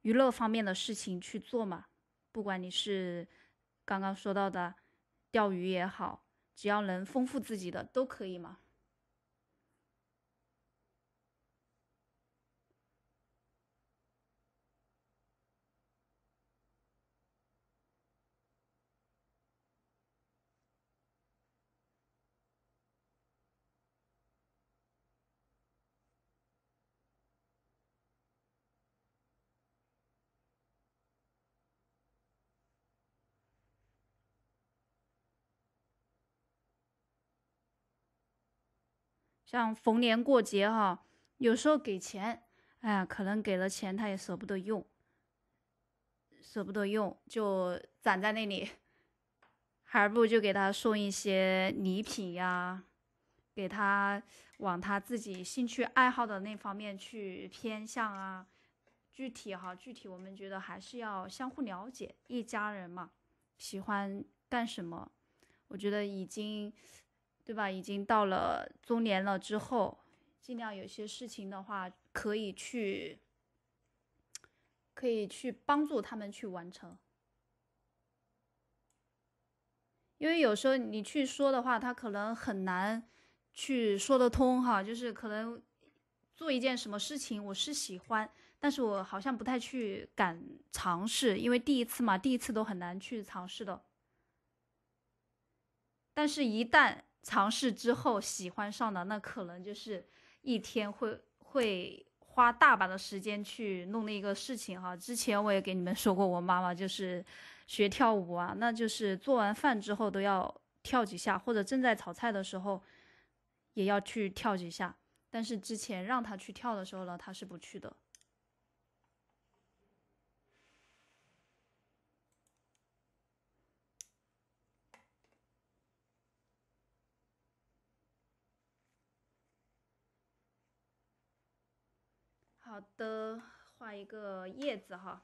娱乐方面的事情去做嘛，不管你是刚刚说到的钓鱼也好。只要能丰富自己的，都可以嘛。像逢年过节哈，有时候给钱，哎呀，可能给了钱他也舍不得用，舍不得用就攒在那里，还不如就给他送一些礼品呀，给他往他自己兴趣爱好的那方面去偏向啊，具体哈，具体我们觉得还是要相互了解，一家人嘛，喜欢干什么，我觉得已经。对吧？已经到了中年了之后，尽量有些事情的话，可以去，可以去帮助他们去完成。因为有时候你去说的话，他可能很难去说得通哈。就是可能做一件什么事情，我是喜欢，但是我好像不太去敢尝试，因为第一次嘛，第一次都很难去尝试的。但是，一旦尝试之后喜欢上的那可能就是一天会会花大把的时间去弄那个事情哈。之前我也给你们说过，我妈妈就是学跳舞啊，那就是做完饭之后都要跳几下，或者正在炒菜的时候也要去跳几下。但是之前让她去跳的时候呢，她是不去的。的画一个叶子哈，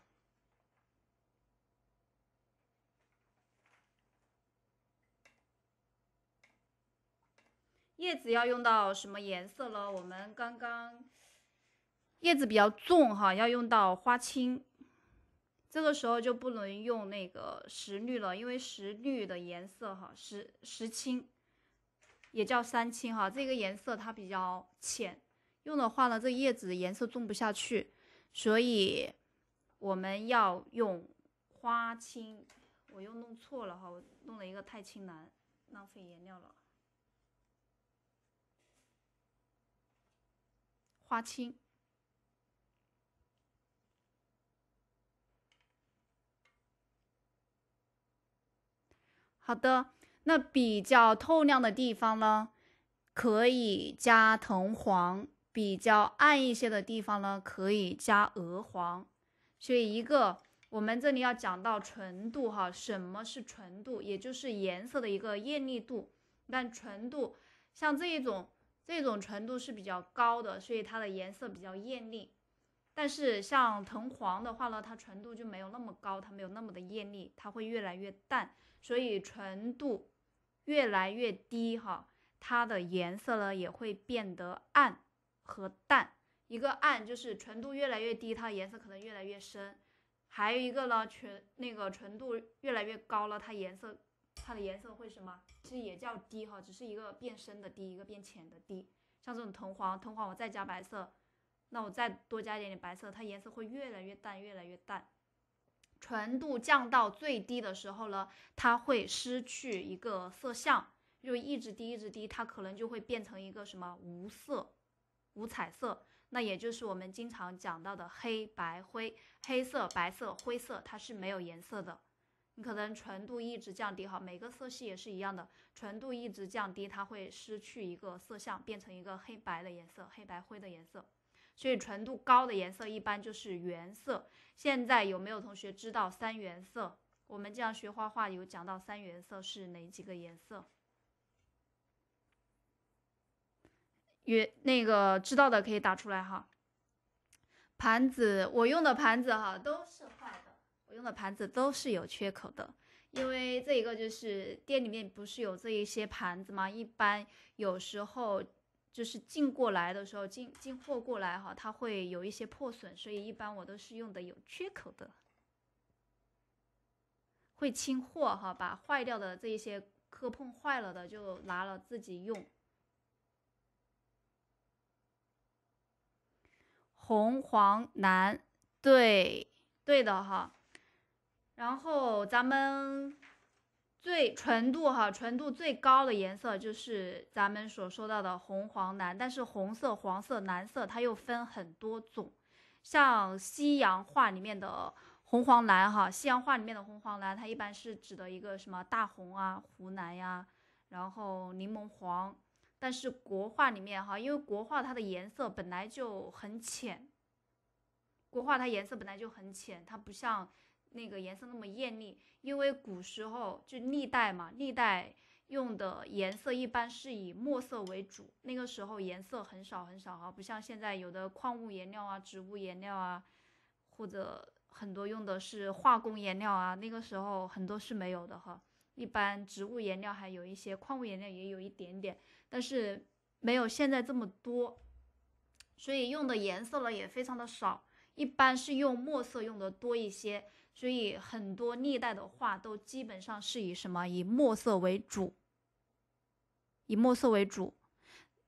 叶子要用到什么颜色了？我们刚刚叶子比较重哈，要用到花青，这个时候就不能用那个石绿了，因为石绿的颜色哈，石石青也叫三青哈，这个颜色它比较浅。用的话呢，这叶子颜色种不下去，所以我们要用花青。我又弄错了哈，我弄了一个太青蓝，浪费颜料了。花青。好的，那比较透亮的地方呢，可以加藤黄。比较暗一些的地方呢，可以加鹅黄。所以一个，我们这里要讲到纯度哈。什么是纯度？也就是颜色的一个艳丽度。但纯度，像这一种，这种纯度是比较高的，所以它的颜色比较艳丽。但是像藤黄的话呢，它纯度就没有那么高，它没有那么的艳丽，它会越来越淡。所以纯度越来越低哈，它的颜色呢也会变得暗。和淡，一个暗就是纯度越来越低，它颜色可能越来越深；还有一个呢，纯那个纯度越来越高了，它颜色它的颜色会什么？其实也叫低哈，只是一个变深的低，一个变浅的低。像这种藤黄，藤黄我再加白色，那我再多加一点点白色，它颜色会越来越淡，越来越淡。纯度降到最低的时候呢，它会失去一个色相，就一直低，一直低，它可能就会变成一个什么无色。五彩色，那也就是我们经常讲到的黑白灰，黑色、白色、灰色，它是没有颜色的。你可能纯度一直降低，哈，每个色系也是一样的，纯度一直降低，它会失去一个色相，变成一个黑白的颜色，黑白灰的颜色。所以纯度高的颜色一般就是原色。现在有没有同学知道三原色？我们经常学画画，有讲到三原色是哪几个颜色？约那个知道的可以打出来哈。盘子我用的盘子哈都是坏的，我用的盘子都是有缺口的，因为这一个就是店里面不是有这一些盘子嘛，一般有时候就是进过来的时候进进货过来哈，它会有一些破损，所以一般我都是用的有缺口的，会清货哈，把坏掉的这一些磕碰坏了的就拿了自己用。红黄蓝，对，对的哈。然后咱们最纯度哈，纯度最高的颜色就是咱们所说到的红黄蓝。但是红色、黄色、蓝色它又分很多种，像西洋画里面的红黄蓝哈，西洋画里面的红黄蓝它一般是指的一个什么大红啊、湖蓝呀，然后柠檬黄。但是国画里面哈，因为国画它的颜色本来就很浅，国画它颜色本来就很浅，它不像那个颜色那么艳丽。因为古时候就历代嘛，历代用的颜色一般是以墨色为主，那个时候颜色很少很少哈，不像现在有的矿物颜料啊、植物颜料啊，或者很多用的是化工颜料啊，那个时候很多是没有的哈。一般植物颜料还有一些矿物颜料也有一点点。但是没有现在这么多，所以用的颜色呢也非常的少，一般是用墨色用的多一些，所以很多历代的画都基本上是以什么？以墨色为主，以墨色为主。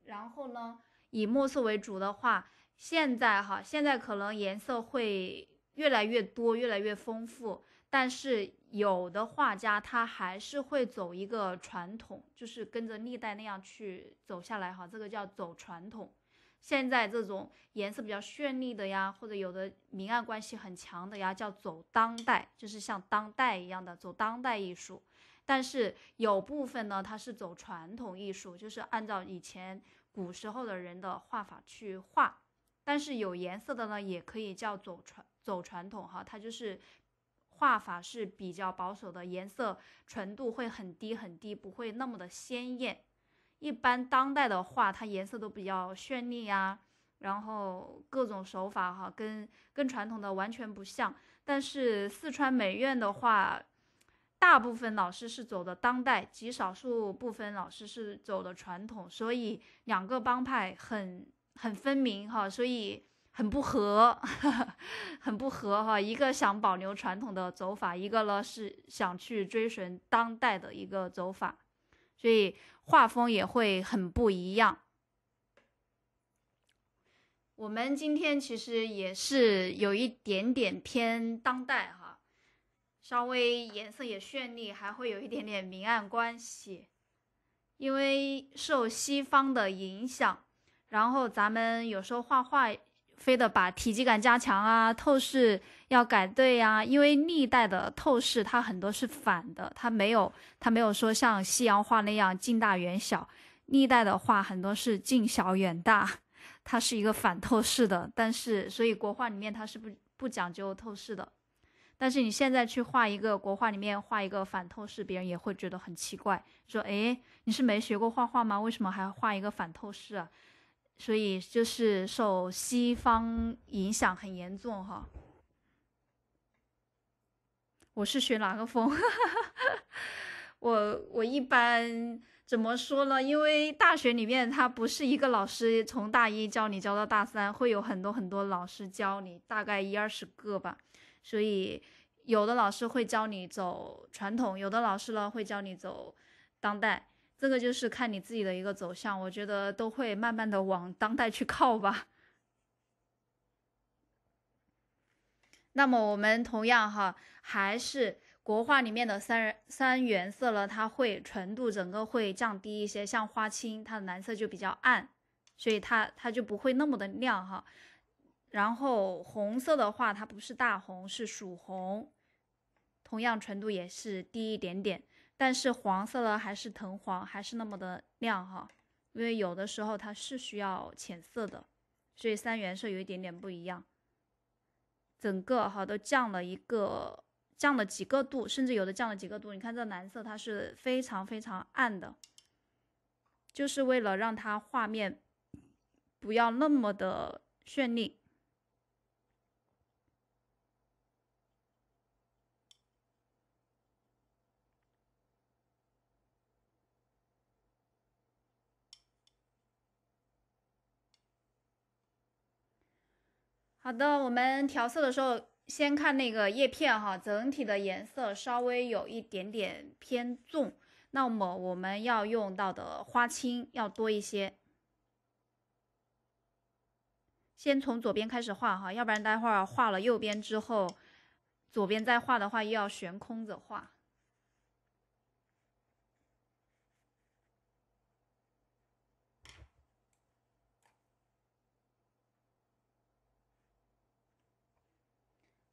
然后呢，以墨色为主的话，现在哈，现在可能颜色会越来越多，越来越丰富，但是。有的画家他还是会走一个传统，就是跟着历代那样去走下来哈，这个叫走传统。现在这种颜色比较绚丽的呀，或者有的明暗关系很强的呀，叫走当代，就是像当代一样的走当代艺术。但是有部分呢，它是走传统艺术，就是按照以前古时候的人的画法去画。但是有颜色的呢，也可以叫走传走传统哈，它就是。画法是比较保守的，颜色纯度会很低很低，不会那么的鲜艳。一般当代的画，它颜色都比较绚丽啊，然后各种手法哈，跟跟传统的完全不像。但是四川美院的话，大部分老师是走的当代，极少数部分老师是走的传统，所以两个帮派很很分明哈，所以。很不合，很不合哈，一个想保留传统的走法，一个呢是想去追寻当代的一个走法，所以画风也会很不一样。我们今天其实也是有一点点偏当代哈，稍微颜色也绚丽，还会有一点点明暗关系，因为受西方的影响，然后咱们有时候画画。非得把体积感加强啊，透视要改对呀，因为历代的透视它很多是反的，它没有它没有说像西洋画那样近大远小，历代的画很多是近小远大，它是一个反透视的。但是所以国画里面它是不不讲究透视的，但是你现在去画一个国画里面画一个反透视，别人也会觉得很奇怪，说诶，你是没学过画画吗？为什么还画一个反透视？啊？所以就是受西方影响很严重哈。我是学哪个风？我我一般怎么说呢？因为大学里面它不是一个老师从大一教你教到大三，会有很多很多老师教你，大概一二十个吧。所以有的老师会教你走传统，有的老师呢会教你走当代。这个就是看你自己的一个走向，我觉得都会慢慢的往当代去靠吧。那么我们同样哈，还是国画里面的三三原色呢，它会纯度整个会降低一些，像花青它的蓝色就比较暗，所以它它就不会那么的亮哈。然后红色的话，它不是大红，是曙红，同样纯度也是低一点点。但是黄色呢，还是藤黄，还是那么的亮哈，因为有的时候它是需要浅色的，所以三原色有一点点不一样，整个哈都降了一个，降了几个度，甚至有的降了几个度。你看这蓝色，它是非常非常暗的，就是为了让它画面不要那么的绚丽。好的，我们调色的时候，先看那个叶片哈，整体的颜色稍微有一点点偏重，那么我们要用到的花青要多一些。先从左边开始画哈，要不然待会儿画了右边之后，左边再画的话又要悬空着画。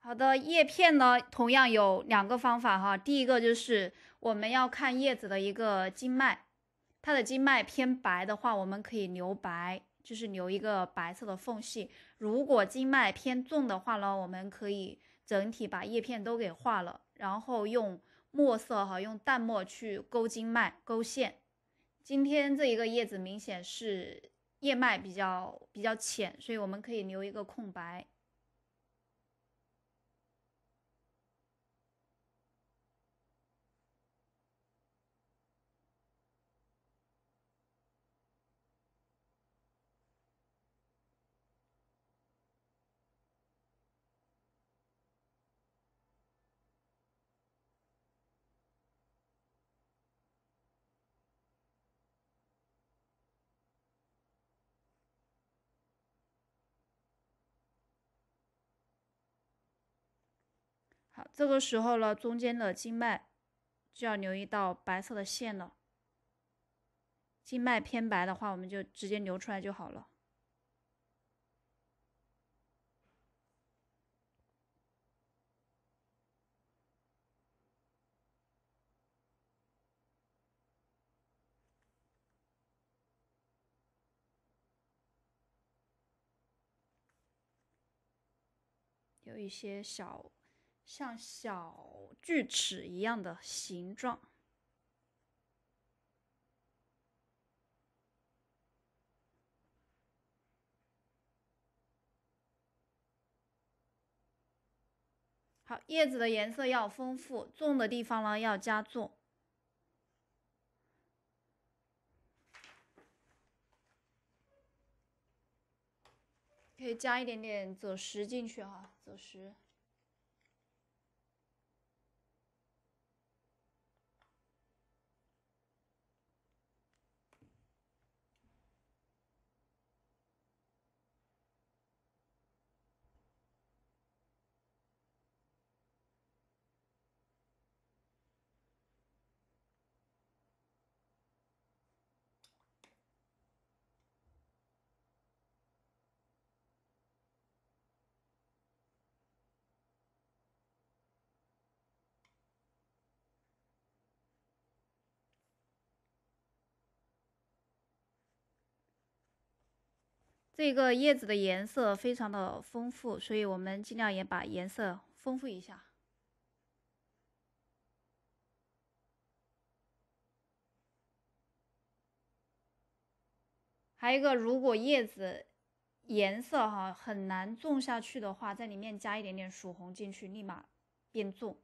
好的，叶片呢，同样有两个方法哈。第一个就是我们要看叶子的一个经脉，它的经脉偏白的话，我们可以留白，就是留一个白色的缝隙；如果经脉偏重的话呢，我们可以整体把叶片都给画了，然后用墨色哈，用淡墨去勾经脉、勾线。今天这一个叶子明显是叶脉比较比较浅，所以我们可以留一个空白。这个时候呢，中间的经脉就要留一道白色的线了。经脉偏白的话，我们就直接留出来就好了。有一些小。像小锯齿一样的形状，好，叶子的颜色要丰富，重的地方呢要加重，可以加一点点走石进去哈，走石。这个叶子的颜色非常的丰富，所以我们尽量也把颜色丰富一下。还有一个，如果叶子颜色哈很难种下去的话，在里面加一点点曙红进去，立马变重。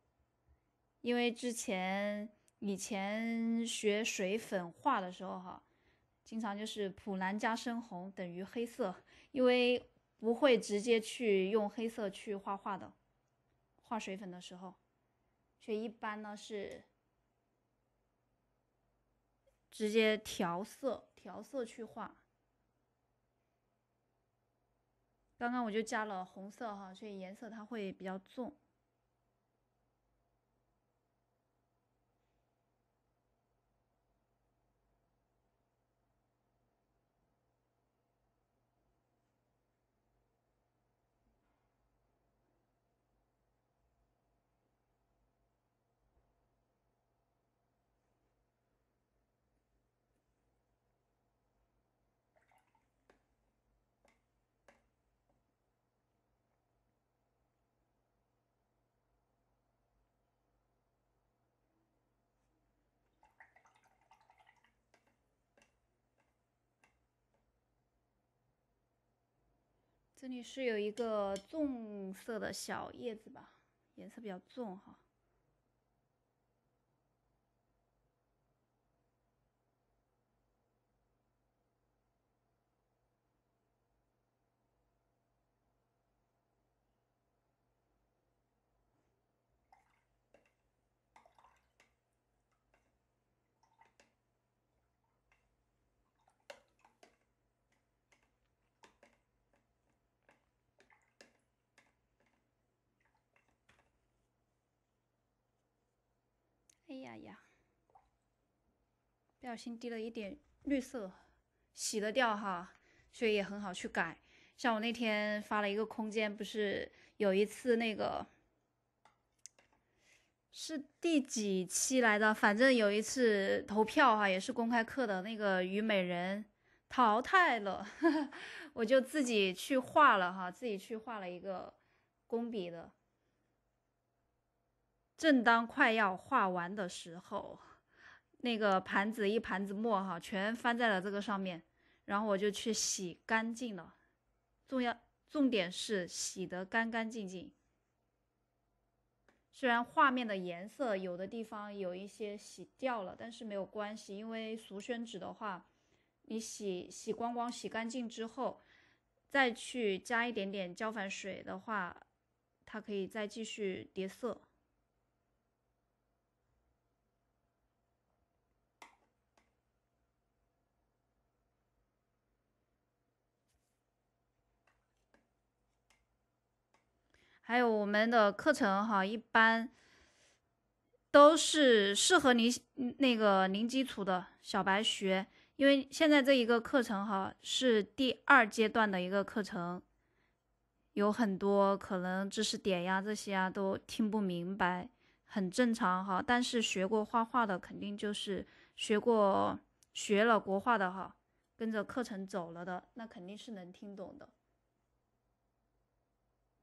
因为之前以前学水粉画的时候哈。经常就是普蓝加深红等于黑色，因为不会直接去用黑色去画画的，画水粉的时候，所以一般呢是直接调色，调色去画。刚刚我就加了红色哈，所以颜色它会比较重。这里是有一个重色的小叶子吧，颜色比较重哈。哎呀，不小心滴了一点绿色，洗得掉哈，所以也很好去改。像我那天发了一个空间，不是有一次那个是第几期来的，反正有一次投票哈，也是公开课的那个虞美人淘汰了，我就自己去画了哈，自己去画了一个工笔的。正当快要画完的时候，那个盘子一盘子墨哈全翻在了这个上面，然后我就去洗干净了。重要重点是洗得干干净净。虽然画面的颜色有的地方有一些洗掉了，但是没有关系，因为熟宣纸的话，你洗洗光光洗干净之后，再去加一点点胶矾水的话，它可以再继续叠色。还有我们的课程哈，一般都是适合零那个零基础的小白学，因为现在这一个课程哈是第二阶段的一个课程，有很多可能知识点呀这些啊都听不明白，很正常哈。但是学过画画的，肯定就是学过学了国画的哈，跟着课程走了的，那肯定是能听懂的。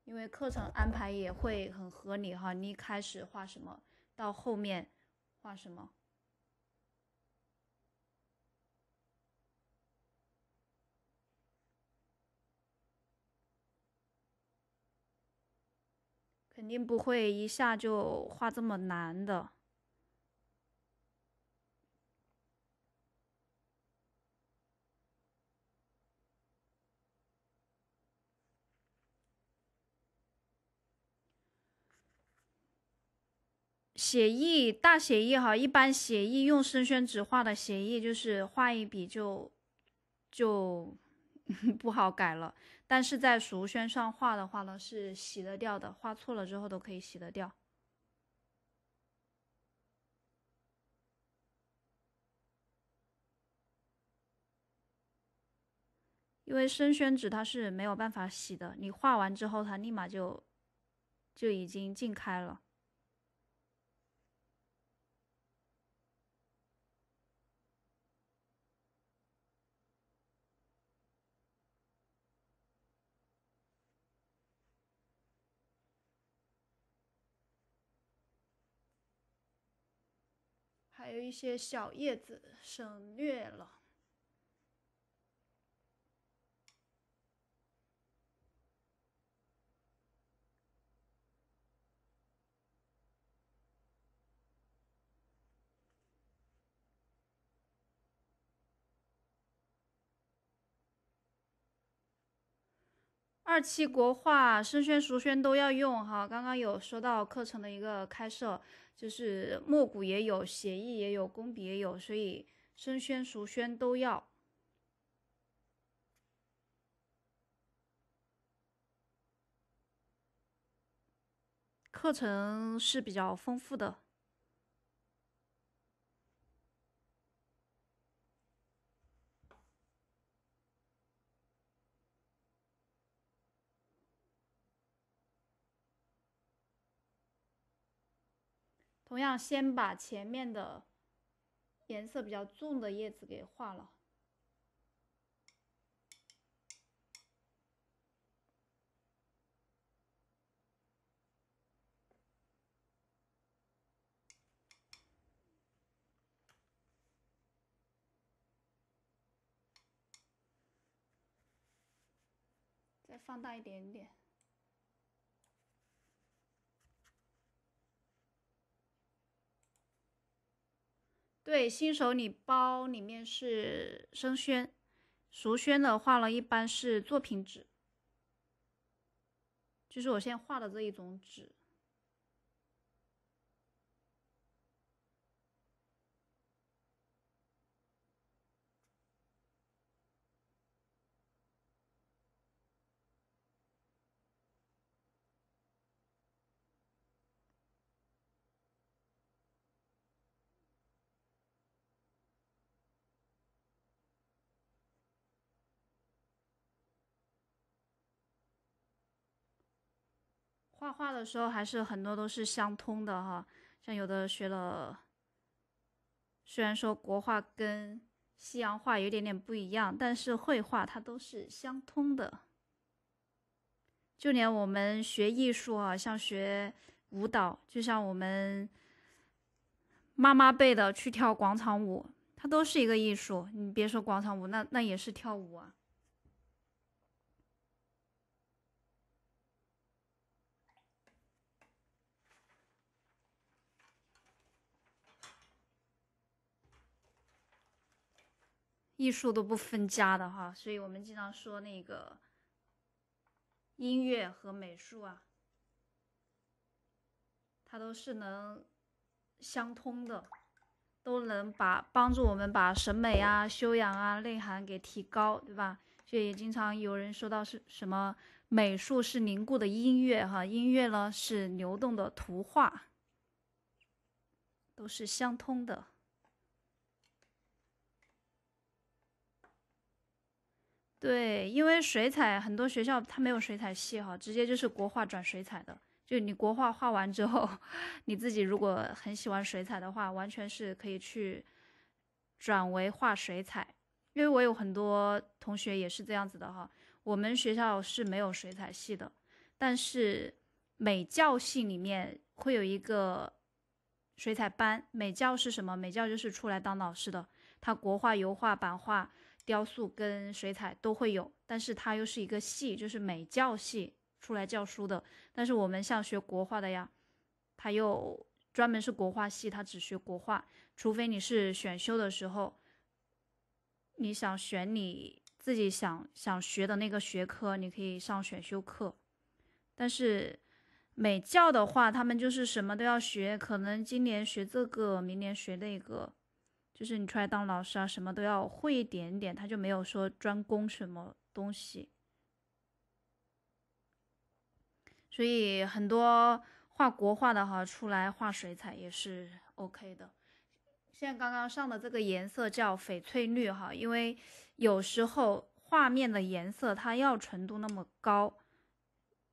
因为课程安排也会很合理哈，你一开始画什么，到后面画什么，肯定不会一下就画这么难的。写意大写意哈，一般写意用生宣纸画的写意，就是画一笔就就 不好改了。但是在熟宣上画的话呢，是洗得掉的，画错了之后都可以洗得掉。因为生宣纸它是没有办法洗的，你画完之后它立马就就已经浸开了。还有一些小叶子省略了。二期国画、生宣、熟宣都要用哈。刚刚有说到课程的一个开设，就是墨骨也有，写意也有，工笔也有，所以生宣、熟宣都要。课程是比较丰富的。同样，先把前面的颜色比较重的叶子给画了，再放大一点点。对，新手礼包里面是生宣，熟宣的话呢，一般是作品纸，就是我现在画的这一种纸。画画的时候还是很多都是相通的哈，像有的学了，虽然说国画跟西洋画有点点不一样，但是绘画它都是相通的。就连我们学艺术啊，像学舞蹈，就像我们妈妈辈的去跳广场舞，它都是一个艺术。你别说广场舞，那那也是跳舞啊。艺术都不分家的哈，所以我们经常说那个音乐和美术啊，它都是能相通的，都能把帮助我们把审美啊、修养啊、内涵给提高，对吧？所以经常有人说到是什么，美术是凝固的音乐哈，音乐呢是流动的图画，都是相通的。对，因为水彩很多学校它没有水彩系哈，直接就是国画转水彩的。就你国画画完之后，你自己如果很喜欢水彩的话，完全是可以去转为画水彩。因为我有很多同学也是这样子的哈。我们学校是没有水彩系的，但是美教系里面会有一个水彩班。美教是什么？美教就是出来当老师的，他国画、油画、版画。雕塑跟水彩都会有，但是它又是一个系，就是美教系出来教书的。但是我们像学国画的呀，他又专门是国画系，他只学国画。除非你是选修的时候，你想选你自己想想学的那个学科，你可以上选修课。但是美教的话，他们就是什么都要学，可能今年学这个，明年学那个。就是你出来当老师啊，什么都要会一点点，他就没有说专攻什么东西。所以很多画国画的哈，出来画水彩也是 OK 的。现在刚刚上的这个颜色叫翡翠绿哈，因为有时候画面的颜色它要纯度那么高，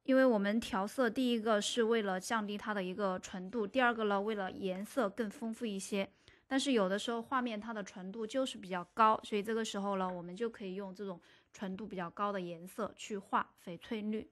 因为我们调色第一个是为了降低它的一个纯度，第二个呢为了颜色更丰富一些。但是有的时候画面它的纯度就是比较高，所以这个时候呢，我们就可以用这种纯度比较高的颜色去画翡翠绿。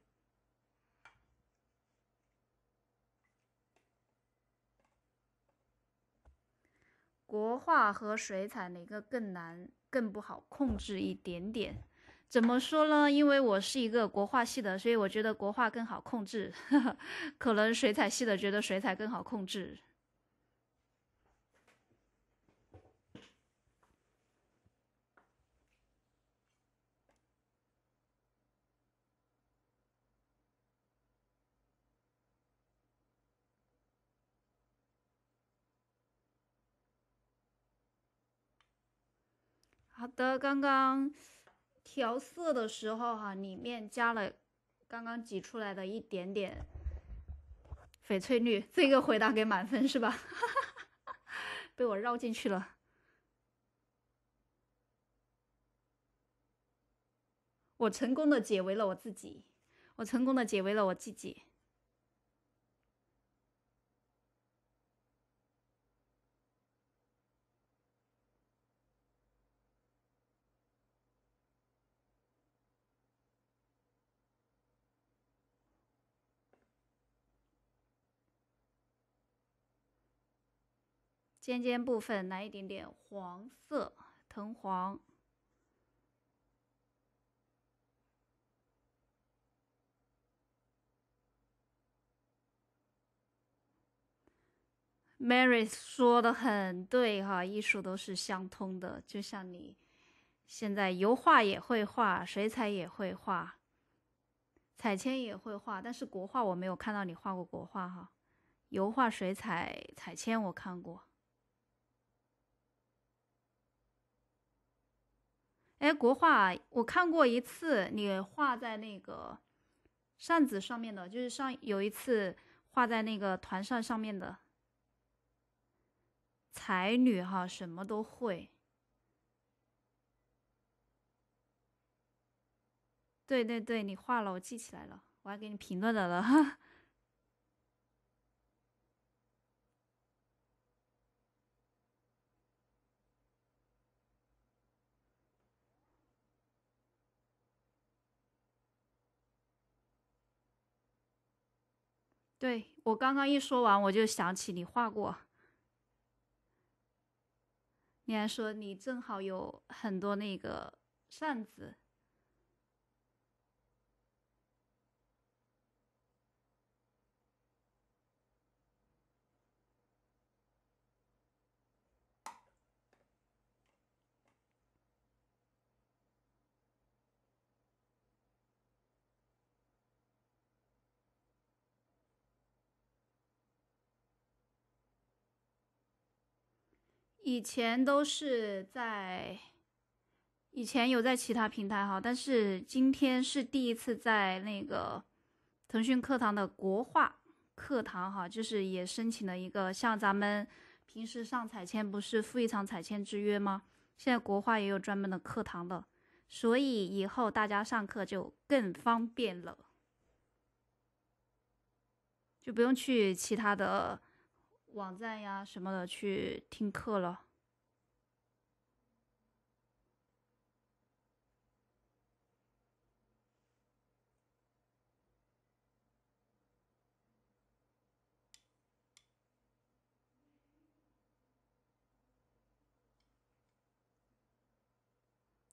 国画和水彩哪个更难、更不好控制一点点？怎么说呢？因为我是一个国画系的，所以我觉得国画更好控制。可能水彩系的觉得水彩更好控制。的刚刚调色的时候，哈，里面加了刚刚挤出来的一点点翡翠绿。这个回答给满分是吧？被我绕进去了，我成功的解围了我自己，我成功的解围了我自己。尖尖部分来一点点黄色，藤黄。Mary 说的很对哈，艺术都是相通的，就像你现在油画也会画，水彩也会画，彩铅也会画，但是国画我没有看到你画过国画哈，油画、水彩、彩铅我看过。哎，国画我看过一次，你画在那个扇子上面的，就是上有一次画在那个团扇上面的才女哈，什么都会。对对对，你画了，我记起来了，我还给你评论了。对我刚刚一说完，我就想起你画过，你还说你正好有很多那个扇子。以前都是在，以前有在其他平台哈，但是今天是第一次在那个腾讯课堂的国画课堂哈，就是也申请了一个，像咱们平时上彩铅不是付一场彩铅之约吗？现在国画也有专门的课堂了，所以以后大家上课就更方便了，就不用去其他的。网站呀什么的去听课了。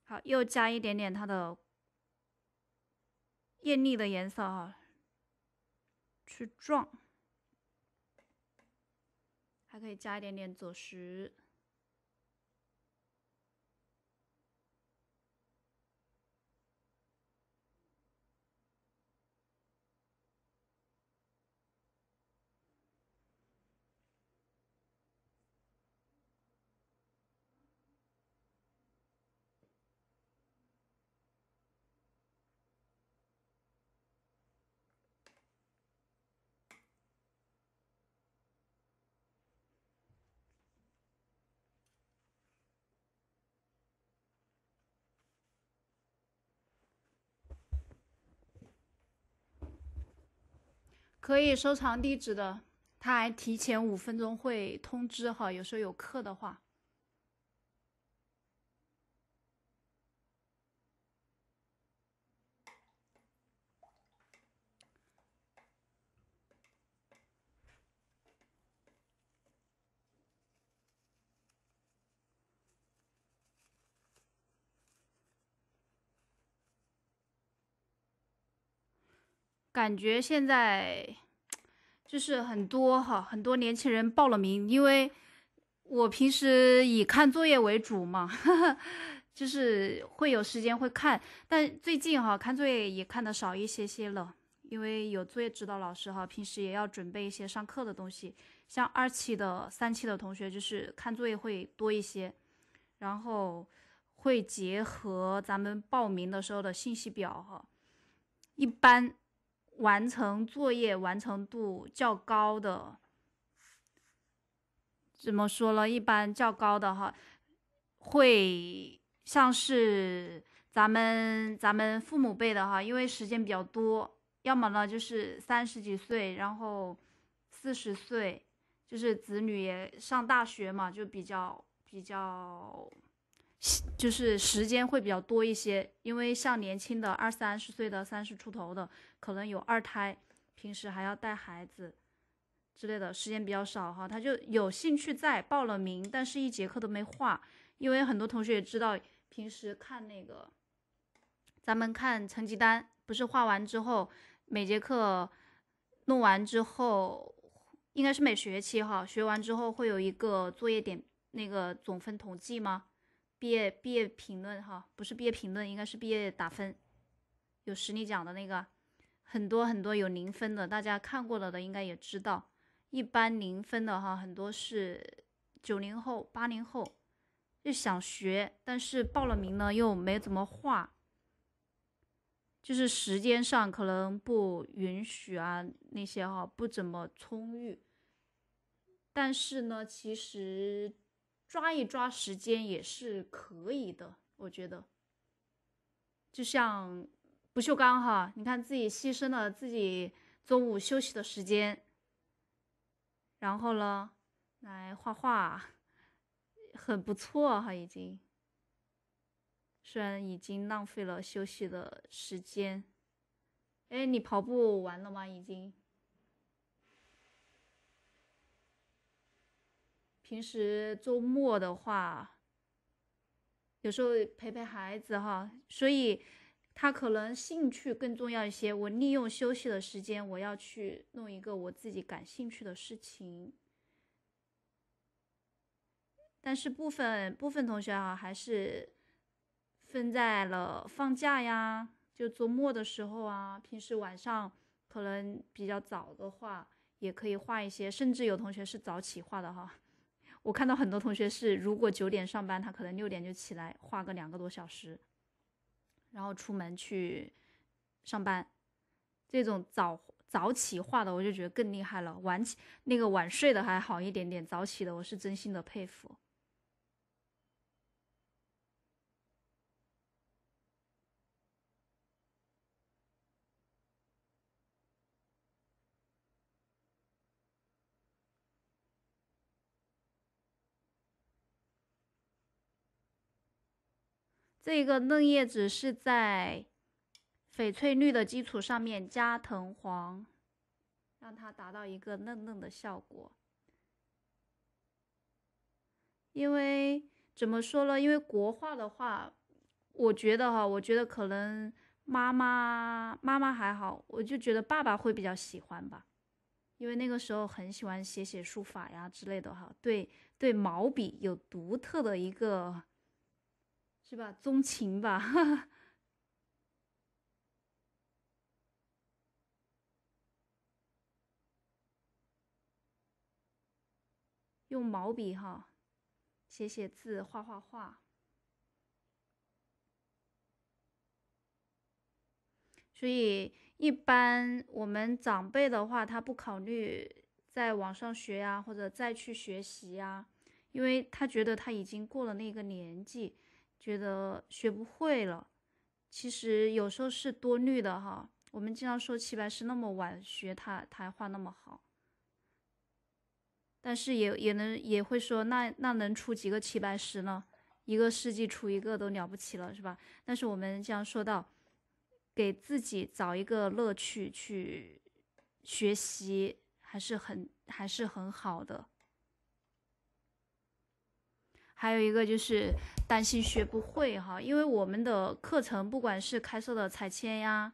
好，又加一点点它的艳丽的颜色哈，去撞。还可以加一点点佐食。可以收藏地址的，他还提前五分钟会通知哈，有时候有课的话。感觉现在就是很多哈，很多年轻人报了名，因为我平时以看作业为主嘛，就是会有时间会看，但最近哈看作业也看的少一些些了，因为有作业指导老师哈，平时也要准备一些上课的东西，像二期的、三期的同学就是看作业会多一些，然后会结合咱们报名的时候的信息表哈，一般。完成作业完成度较高的，怎么说呢？一般较高的哈，会像是咱们咱们父母辈的哈，因为时间比较多；要么呢，就是三十几岁，然后四十岁，就是子女上大学嘛，就比较比较。就是时间会比较多一些，因为像年轻的二三十岁的三十出头的，可能有二胎，平时还要带孩子之类的，时间比较少哈。他就有兴趣在报了名，但是一节课都没画。因为很多同学也知道，平时看那个，咱们看成绩单，不是画完之后每节课弄完之后，应该是每学期哈，学完之后会有一个作业点那个总分统计吗？毕业毕业评论哈，不是毕业评论，应该是毕业打分，有实力奖的那个，很多很多有零分的，大家看过了的应该也知道，一般零分的哈，很多是九零后、八零后，就想学，但是报了名呢又没怎么画，就是时间上可能不允许啊，那些哈不怎么充裕，但是呢其实。抓一抓时间也是可以的，我觉得，就像不锈钢哈，你看自己牺牲了自己中午休息的时间，然后呢，来画画，很不错哈，已经。虽然已经浪费了休息的时间，哎，你跑步完了吗？已经。平时周末的话，有时候陪陪孩子哈，所以他可能兴趣更重要一些。我利用休息的时间，我要去弄一个我自己感兴趣的事情。但是部分部分同学啊，还是分在了放假呀，就周末的时候啊，平时晚上可能比较早的话，也可以画一些，甚至有同学是早起画的哈。我看到很多同学是，如果九点上班，他可能六点就起来画个两个多小时，然后出门去上班。这种早早起画的，我就觉得更厉害了。晚起那个晚睡的还好一点点，早起的我是真心的佩服。这个嫩叶子是在翡翠绿的基础上面加藤黄，让它达到一个嫩嫩的效果。因为怎么说呢？因为国画的话，我觉得哈，我觉得可能妈妈妈妈还好，我就觉得爸爸会比较喜欢吧，因为那个时候很喜欢写写书法呀之类的哈。对对，毛笔有独特的一个。是吧？宗情吧，用毛笔哈，写写字，画画画。所以，一般我们长辈的话，他不考虑在网上学呀，或者再去学习呀，因为他觉得他已经过了那个年纪。觉得学不会了，其实有时候是多虑的哈。我们经常说齐白石那么晚学他，他还画那么好，但是也也能也会说，那那能出几个齐白石呢？一个世纪出一个都了不起了，是吧？但是我们这样说到，给自己找一个乐趣去学习，还是很还是很好的。还有一个就是担心学不会哈，因为我们的课程不管是开设的彩铅呀、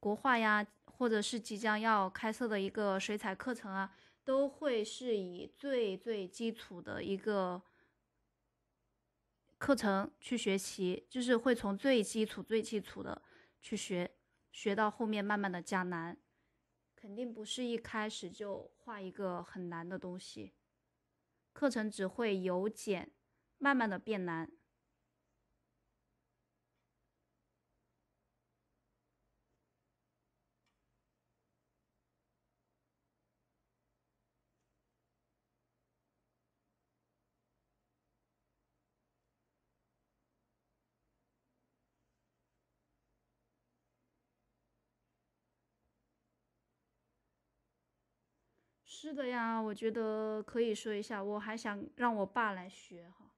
国画呀，或者是即将要开设的一个水彩课程啊，都会是以最最基础的一个课程去学习，就是会从最基础、最基础的去学，学到后面慢慢的加难，肯定不是一开始就画一个很难的东西，课程只会由简。慢慢的变难。是的呀，我觉得可以说一下。我还想让我爸来学哈。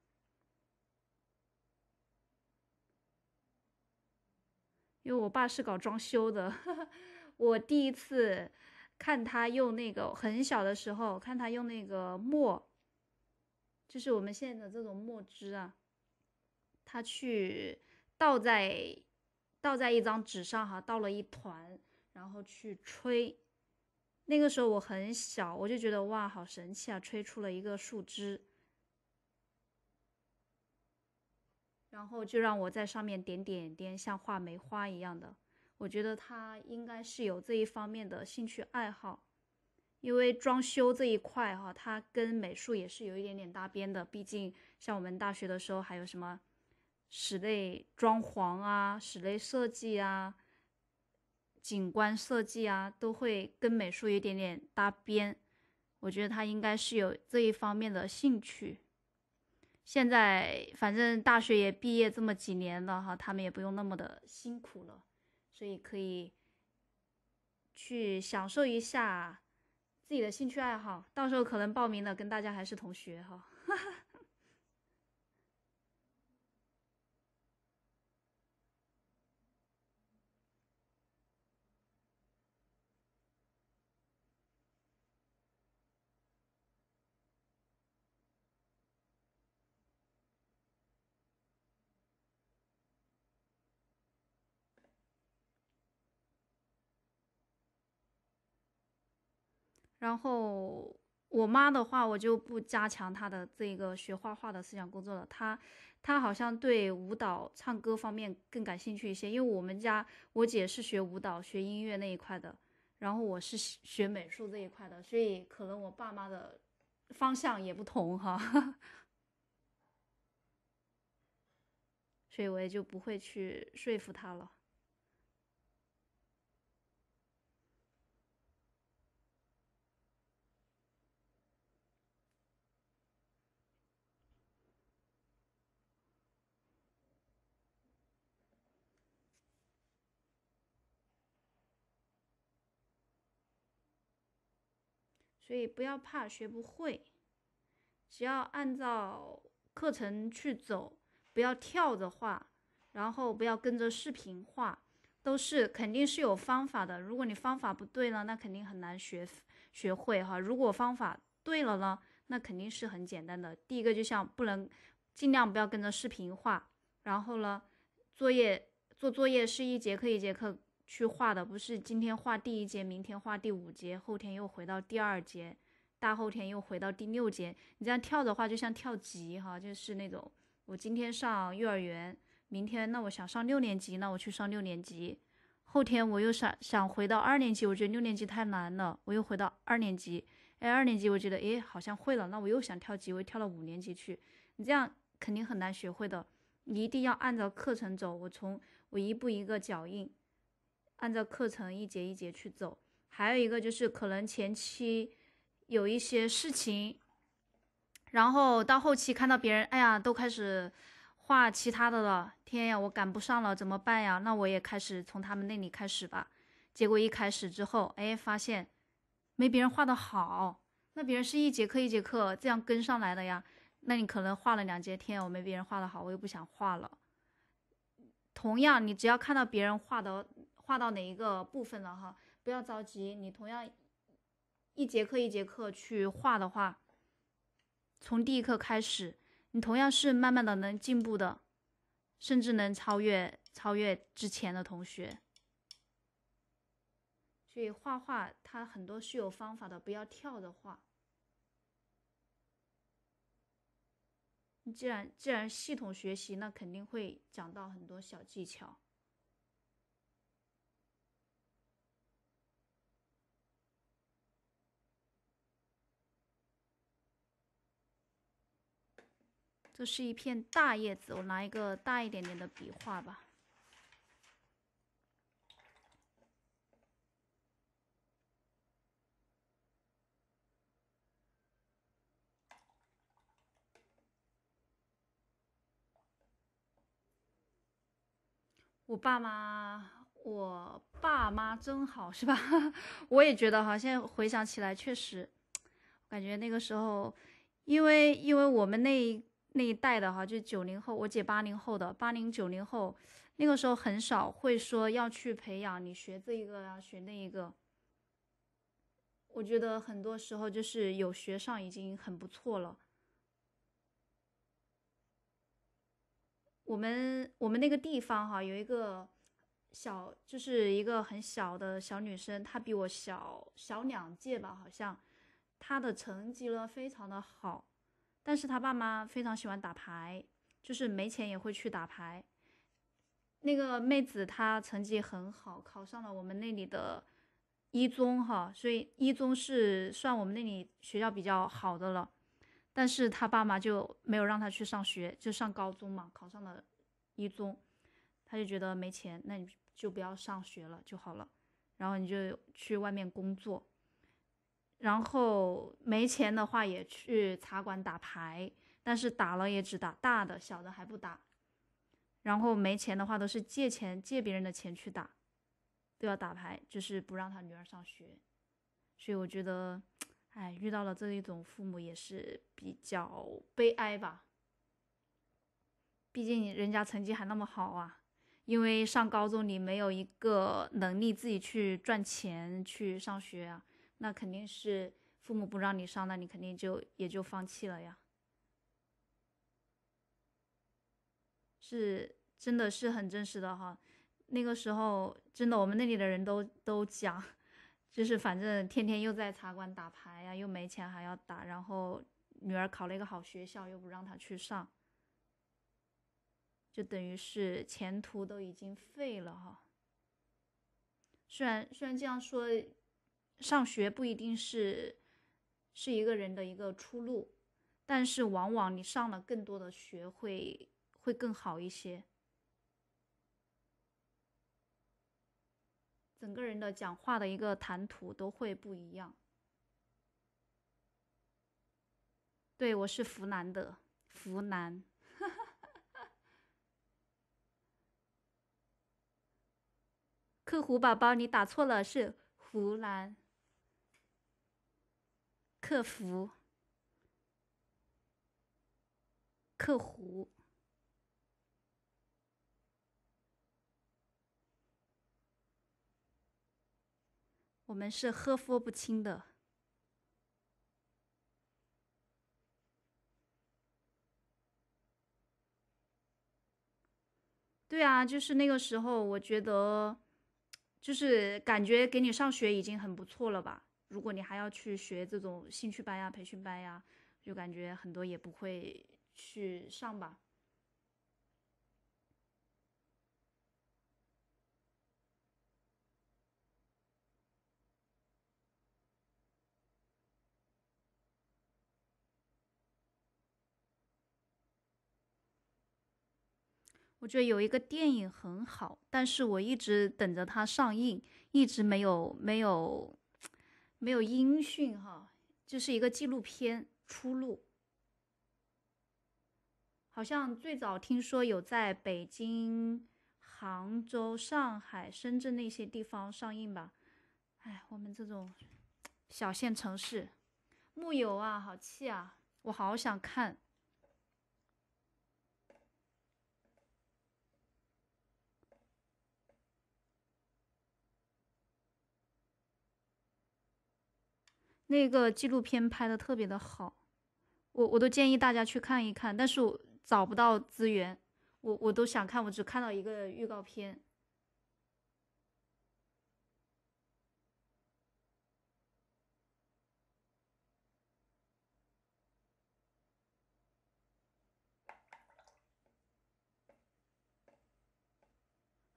因为我爸是搞装修的，我第一次看他用那个很小的时候看他用那个墨，就是我们现在的这种墨汁啊，他去倒在倒在一张纸上哈，倒了一团，然后去吹。那个时候我很小，我就觉得哇，好神奇啊，吹出了一个树枝。然后就让我在上面点点点，像画梅花一样的。我觉得他应该是有这一方面的兴趣爱好，因为装修这一块哈，它跟美术也是有一点点搭边的。毕竟像我们大学的时候，还有什么室内装潢啊、室内设计啊、景观设计啊，都会跟美术有一点点搭边。我觉得他应该是有这一方面的兴趣。现在反正大学也毕业这么几年了哈，他们也不用那么的辛苦了，所以可以去享受一下自己的兴趣爱好。到时候可能报名了，跟大家还是同学哈。然后我妈的话，我就不加强她的这个学画画的思想工作了。她，她好像对舞蹈、唱歌方面更感兴趣一些。因为我们家我姐是学舞蹈、学音乐那一块的，然后我是学美术这一块的，所以可能我爸妈的方向也不同哈，所以我也就不会去说服她了。所以不要怕学不会，只要按照课程去走，不要跳着画，然后不要跟着视频画，都是肯定是有方法的。如果你方法不对呢，那肯定很难学学会哈。如果方法对了呢，那肯定是很简单的。第一个就像不能尽量不要跟着视频画，然后呢，作业做作业是一节课一节课。去画的不是今天画第一节，明天画第五节，后天又回到第二节，大后天又回到第六节。你这样跳的话，就像跳级哈，就是那种我今天上幼儿园，明天那我想上六年级，那我去上六年级，后天我又想想回到二年级，我觉得六年级太难了，我又回到二年级。哎，二年级我觉得哎好像会了，那我又想跳级，我跳到五年级去。你这样肯定很难学会的，你一定要按照课程走。我从我一步一个脚印。按照课程一节一节去走，还有一个就是可能前期有一些事情，然后到后期看到别人，哎呀，都开始画其他的了，天呀，我赶不上了，怎么办呀？那我也开始从他们那里开始吧。结果一开始之后，哎，发现没别人画的好，那别人是一节课一节课这样跟上来的呀。那你可能画了两节，天呀，我没别人画的好，我又不想画了。同样，你只要看到别人画的。画到哪一个部分了哈？不要着急，你同样一节课一节课去画的话，从第一课开始，你同样是慢慢的能进步的，甚至能超越超越之前的同学。所以画画它很多是有方法的，不要跳着画。既然既然系统学习，那肯定会讲到很多小技巧。这是一片大叶子，我拿一个大一点点的笔画吧。我爸妈，我爸妈真好，是吧？我也觉得，哈，现在回想起来，确实，感觉那个时候，因为因为我们那。那一代的哈，就九零后，我姐八零后的，八零九零后，那个时候很少会说要去培养你学这一个，学那一个。我觉得很多时候就是有学上已经很不错了。我们我们那个地方哈，有一个小，就是一个很小的小女生，她比我小小两届吧，好像，她的成绩呢非常的好。但是他爸妈非常喜欢打牌，就是没钱也会去打牌。那个妹子她成绩很好，考上了我们那里的一中哈，所以一中是算我们那里学校比较好的了。但是他爸妈就没有让她去上学，就上高中嘛，考上了一中，他就觉得没钱，那你就不要上学了就好了，然后你就去外面工作。然后没钱的话也去茶馆打牌，但是打了也只打大的，小的还不打。然后没钱的话都是借钱借别人的钱去打，都要打牌，就是不让他女儿上学。所以我觉得，哎，遇到了这一种父母也是比较悲哀吧。毕竟人家成绩还那么好啊，因为上高中你没有一个能力自己去赚钱去上学啊。那肯定是父母不让你上，那你肯定就也就放弃了呀。是真的是很真实的哈，那个时候真的我们那里的人都都讲，就是反正天天又在茶馆打牌呀，又没钱还要打，然后女儿考了一个好学校又不让她去上，就等于是前途都已经废了哈。虽然虽然这样说。上学不一定是是一个人的一个出路，但是往往你上了更多的学，会会更好一些。整个人的讲话的一个谈吐都会不一样。对我是湖南的，湖南。客服宝宝，你打错了，是湖南。客服，客户，我们是喝喝不清的。对啊，就是那个时候，我觉得，就是感觉给你上学已经很不错了吧。如果你还要去学这种兴趣班呀、培训班呀，就感觉很多也不会去上吧。我觉得有一个电影很好，但是我一直等着它上映，一直没有没有。没有音讯哈，就是一个纪录片出路。好像最早听说有在北京、杭州、上海、深圳那些地方上映吧？哎，我们这种小县城市，木有啊，好气啊，我好想看。那个纪录片拍的特别的好，我我都建议大家去看一看，但是我找不到资源，我我都想看，我只看到一个预告片。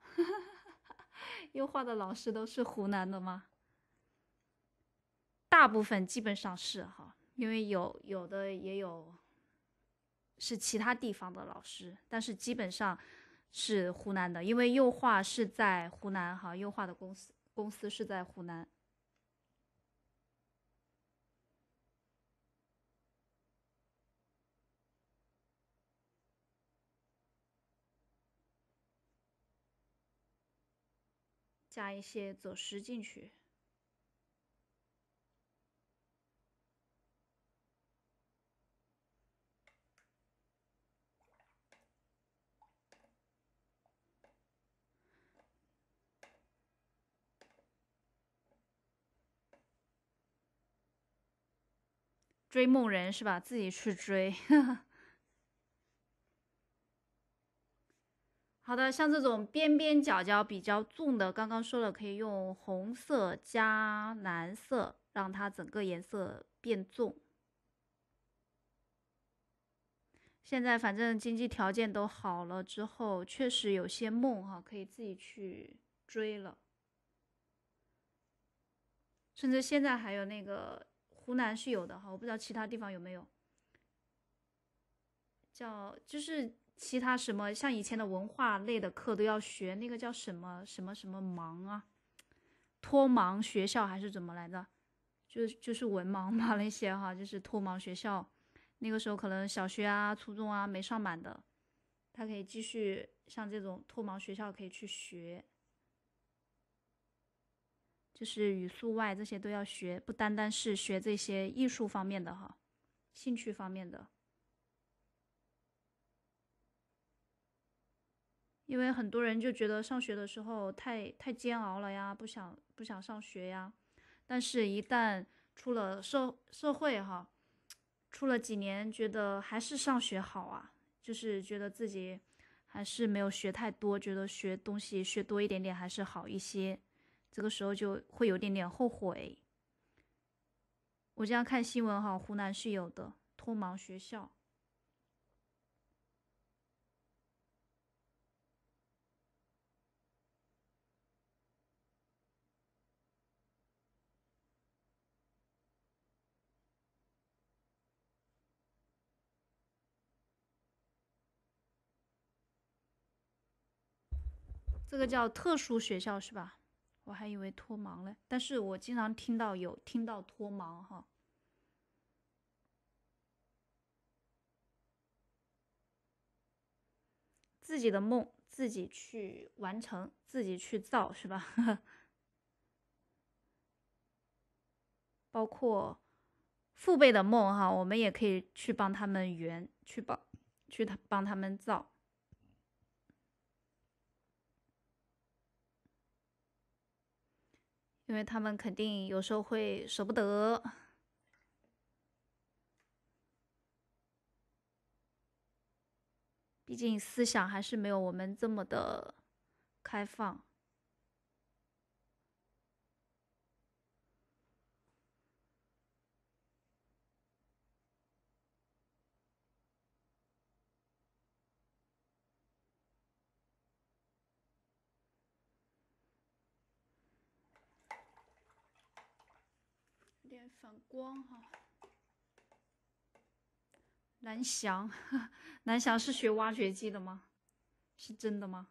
哈哈哈哈哈！优化的老师都是湖南的吗？大部分基本上是哈，因为有有的也有是其他地方的老师，但是基本上是湖南的，因为幼化是在湖南哈，幼化的公司公司是在湖南，加一些走时进去。追梦人是吧？自己去追。好的，像这种边边角角比较重的，刚刚说了，可以用红色加蓝色，让它整个颜色变重。现在反正经济条件都好了之后，确实有些梦哈可以自己去追了，甚至现在还有那个。湖南是有的哈，我不知道其他地方有没有。叫就是其他什么，像以前的文化类的课都要学那个叫什么什么什么盲啊，脱盲学校还是怎么来着？就就是文盲嘛那些哈，就是脱盲学校。那个时候可能小学啊、初中啊没上满的，他可以继续像这种脱盲学校可以去学。就是语数外这些都要学，不单单是学这些艺术方面的哈，兴趣方面的。因为很多人就觉得上学的时候太太煎熬了呀，不想不想上学呀。但是，一旦出了社社会哈，出了几年，觉得还是上学好啊，就是觉得自己还是没有学太多，觉得学东西学多一点点还是好一些。这个时候就会有点点后悔。我经常看新闻哈，湖南是有的脱盲学校，这个叫特殊学校是吧？我还以为脱盲了，但是我经常听到有听到脱盲哈。自己的梦自己去完成，自己去造是吧？包括父辈的梦哈，我们也可以去帮他们圆，去帮去他帮他们造。因为他们肯定有时候会舍不得，毕竟思想还是没有我们这么的开放。光哈，蓝翔，蓝翔是学挖掘机的吗？是真的吗？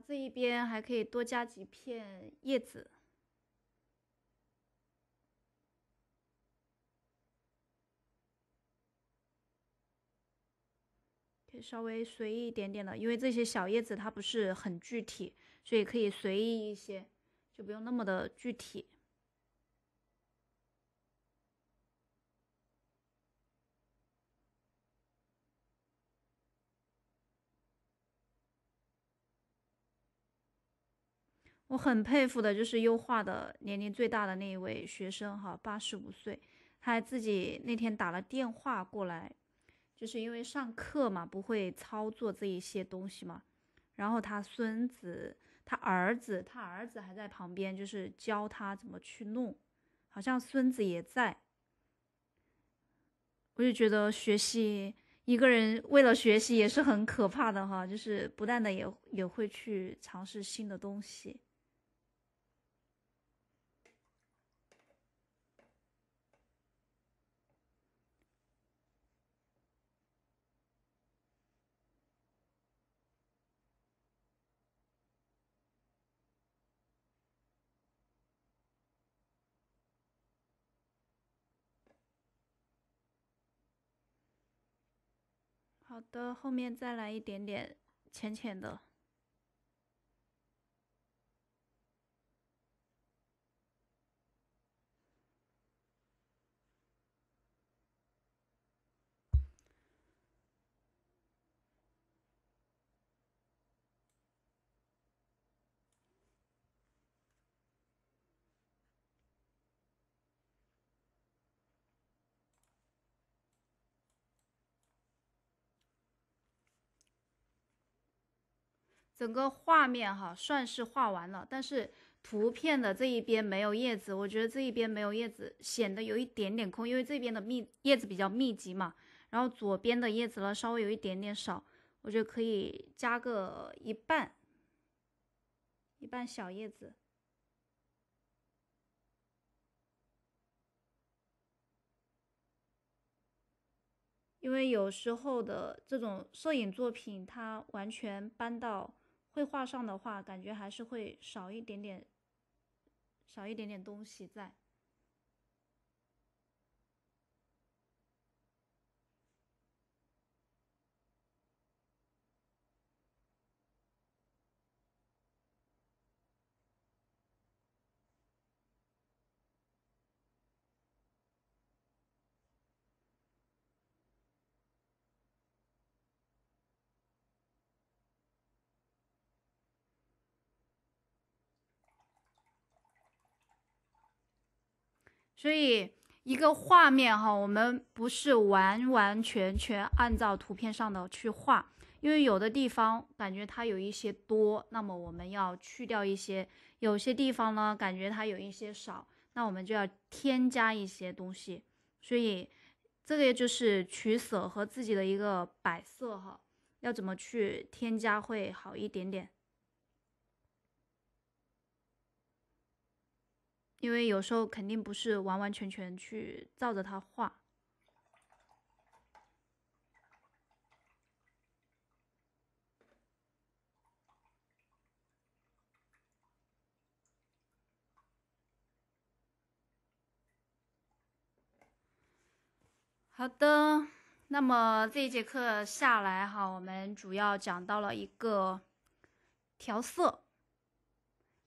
这一边还可以多加几片叶子，可以稍微随意一点点的，因为这些小叶子它不是很具体，所以可以随意一些，就不用那么的具体。我很佩服的，就是优化的年龄最大的那一位学生，哈，八十五岁，他自己那天打了电话过来，就是因为上课嘛，不会操作这一些东西嘛，然后他孙子、他儿子、他儿子还在旁边，就是教他怎么去弄，好像孙子也在，我就觉得学习一个人为了学习也是很可怕的哈，就是不断的也也会去尝试新的东西。好的，后面再来一点点浅浅的。整个画面哈算是画完了，但是图片的这一边没有叶子，我觉得这一边没有叶子显得有一点点空，因为这边的密叶子比较密集嘛。然后左边的叶子呢稍微有一点点少，我觉得可以加个一半，一半小叶子。因为有时候的这种摄影作品，它完全搬到。绘画上的话，感觉还是会少一点点，少一点点东西在。所以，一个画面哈，我们不是完完全全按照图片上的去画，因为有的地方感觉它有一些多，那么我们要去掉一些；有些地方呢，感觉它有一些少，那我们就要添加一些东西。所以，这个就是取舍和自己的一个摆设哈，要怎么去添加会好一点点。因为有时候肯定不是完完全全去照着它画。好的，那么这一节课下来哈，我们主要讲到了一个调色。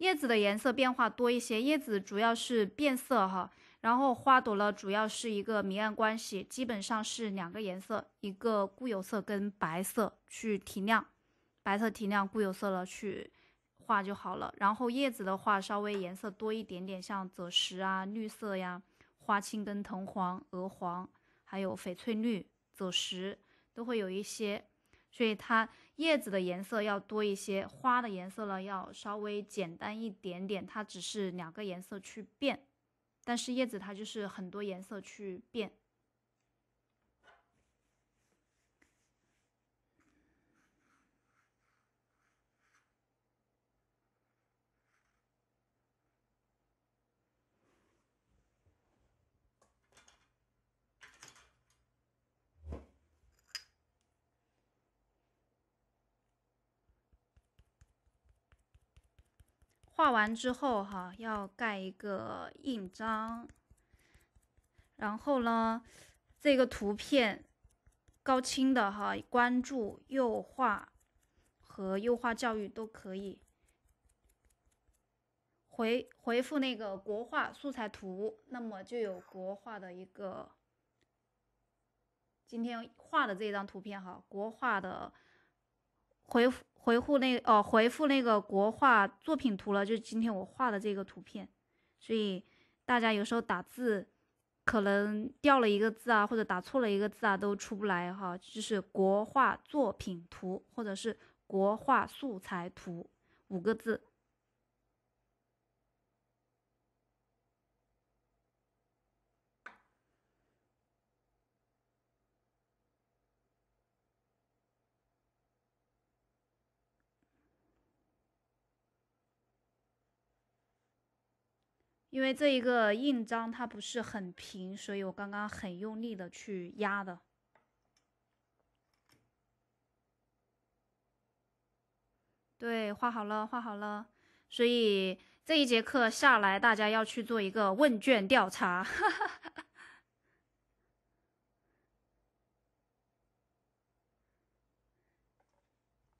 叶子的颜色变化多一些，叶子主要是变色哈，然后花朵呢，主要是一个明暗关系，基本上是两个颜色，一个固有色跟白色去提亮，白色提亮固有色了去画就好了。然后叶子的话，稍微颜色多一点点，像赭石啊、绿色呀、花青跟藤黄、鹅黄，还有翡翠绿、赭石都会有一些，所以它。叶子的颜色要多一些，花的颜色呢要稍微简单一点点。它只是两个颜色去变，但是叶子它就是很多颜色去变。画完之后哈，要盖一个印章。然后呢，这个图片高清的哈，关注“优化和“优化教育”都可以。回回复那个国画素材图，那么就有国画的一个今天画的这张图片哈，国画的。回回复那哦，回复那个国画作品图了，就是今天我画的这个图片。所以大家有时候打字，可能掉了一个字啊，或者打错了一个字啊，都出不来哈。就是国画作品图，或者是国画素材图五个字。因为这一个印章它不是很平，所以我刚刚很用力的去压的。对，画好了，画好了。所以这一节课下来，大家要去做一个问卷调查。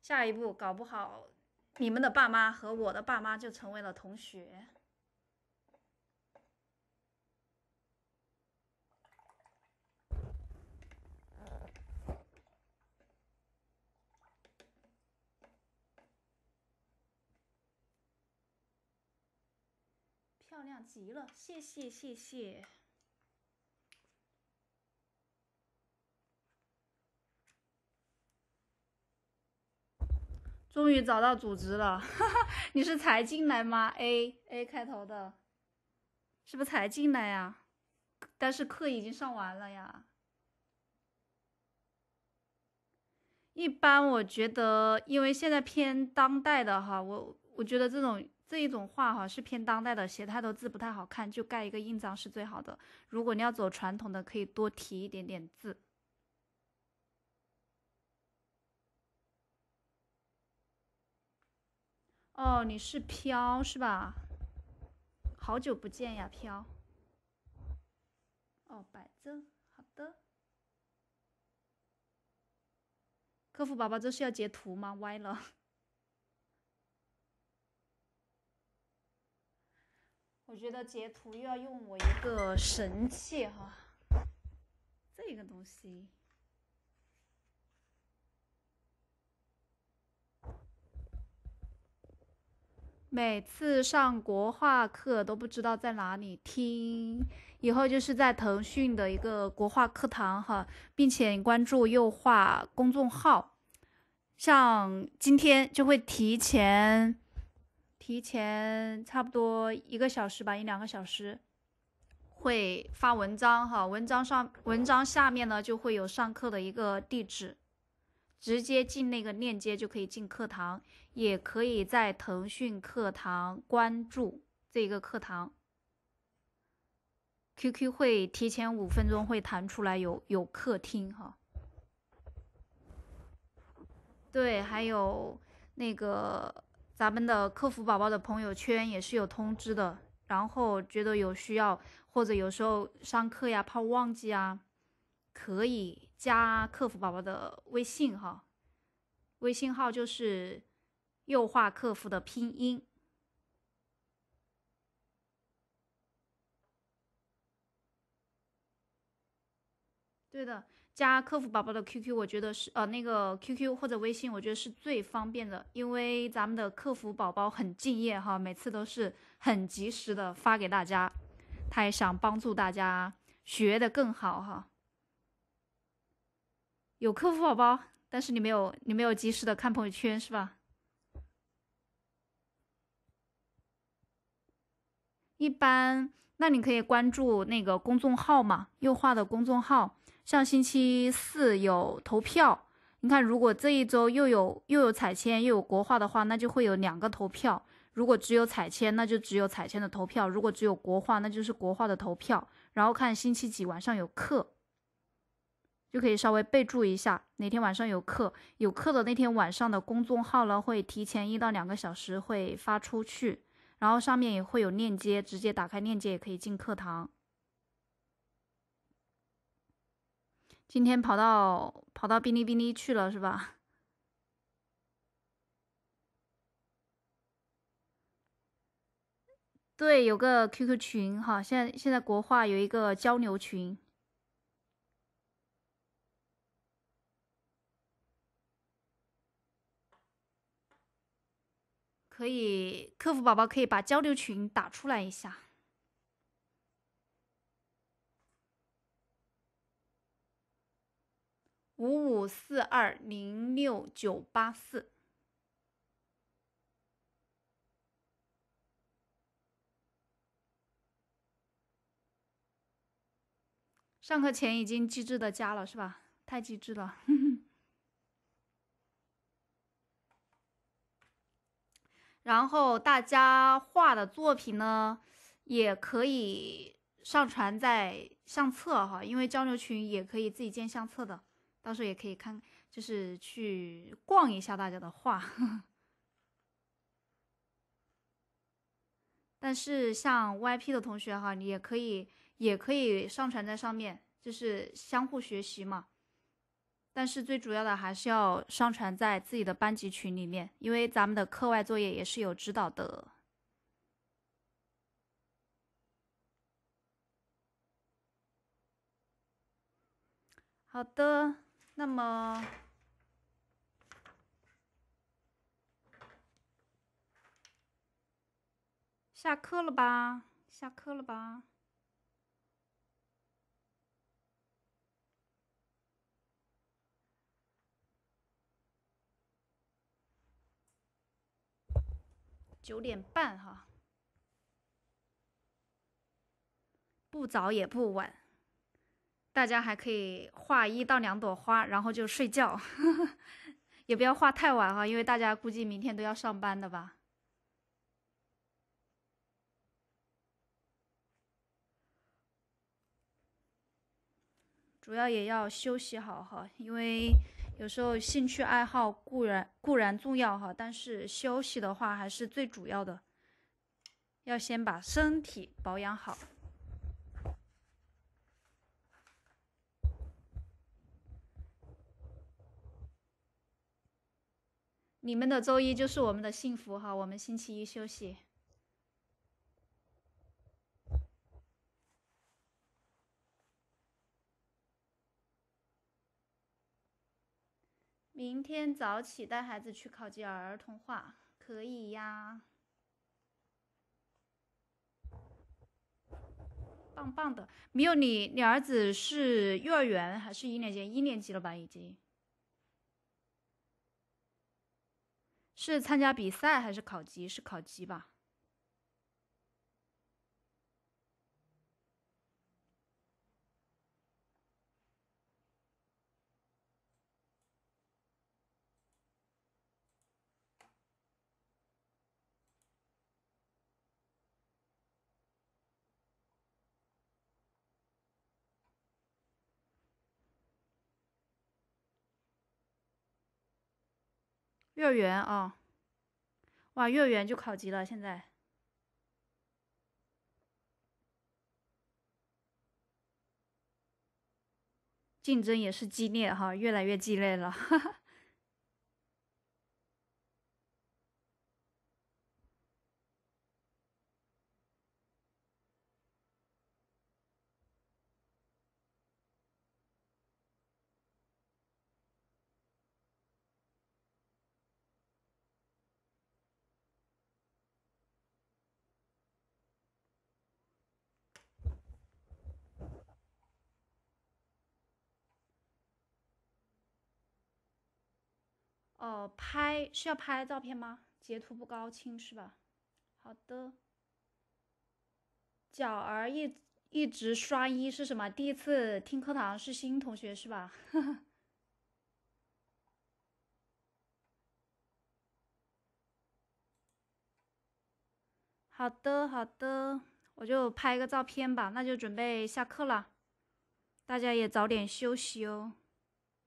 下一步搞不好，你们的爸妈和我的爸妈就成为了同学。漂亮极了，谢谢谢谢。终于找到组织了，你是才进来吗？A A 开头的，是不是才进来呀？但是课已经上完了呀。一般我觉得，因为现在偏当代的哈，我我觉得这种。这一种画哈是偏当代的，写太多字不太好看，就盖一个印章是最好的。如果你要走传统的，可以多提一点点字。哦，你是飘是吧？好久不见呀，飘。哦，摆正，好的。客服宝宝，这是要截图吗？歪了。我觉得截图又要用我一个神器哈，这个东西。每次上国画课都不知道在哪里听，以后就是在腾讯的一个国画课堂哈，并且关注右画公众号，像今天就会提前。提前差不多一个小时吧，一两个小时，会发文章哈。文章上，文章下面呢就会有上课的一个地址，直接进那个链接就可以进课堂，也可以在腾讯课堂关注这个课堂。QQ 会提前五分钟会弹出来有有课听哈。对，还有那个。咱们的客服宝宝的朋友圈也是有通知的，然后觉得有需要或者有时候上课呀怕忘记啊，可以加客服宝宝的微信哈，微信号就是右化客服的拼音，对的。加客服宝宝的 QQ，我觉得是呃那个 QQ 或者微信，我觉得是最方便的，因为咱们的客服宝宝很敬业哈，每次都是很及时的发给大家，他也想帮助大家学的更好哈。有客服宝宝，但是你没有你没有及时的看朋友圈是吧？一般，那你可以关注那个公众号嘛，幼化的公众号。像星期四有投票，你看，如果这一周又有又有彩铅又有国画的话，那就会有两个投票；如果只有彩铅，那就只有彩铅的投票；如果只有国画，那就是国画的投票。然后看星期几晚上有课，就可以稍微备注一下哪天晚上有课。有课的那天晚上的公众号呢，会提前一到两个小时会发出去，然后上面也会有链接，直接打开链接也可以进课堂。今天跑到跑到哔哩哔哩去了是吧？对，有个 QQ 群哈，现在现在国画有一个交流群，可以客服宝宝可以把交流群打出来一下。五五四二零六九八四，上课前已经机智的加了是吧？太机智了！然后大家画的作品呢，也可以上传在相册哈，因为交流群也可以自己建相册的。到时候也可以看，就是去逛一下大家的画。但是像 VIP 的同学哈，你也可以，也可以上传在上面，就是相互学习嘛。但是最主要的还是要上传在自己的班级群里面，因为咱们的课外作业也是有指导的。好的。那么下课了吧？下课了吧？九点半哈，不早也不晚。大家还可以画一到两朵花，然后就睡觉，也不要画太晚哈，因为大家估计明天都要上班的吧。主要也要休息好哈，因为有时候兴趣爱好固然固然重要哈，但是休息的话还是最主要的，要先把身体保养好。你们的周一就是我们的幸福哈，我们星期一休息。明天早起带孩子去考级儿童画，可以呀，棒棒的！没有你，你儿子是幼儿园还是一年级？一年级了吧，已经。是参加比赛还是考级？是考级吧。幼儿园啊，哇，幼儿园就考级了，现在竞争也是激烈哈，越来越激烈了，哈哈。哦，拍是要拍照片吗？截图不高清是吧？好的。角儿一一直刷一是什么？第一次听课堂是新同学是吧？好的，好的，我就拍个照片吧。那就准备下课了，大家也早点休息哦。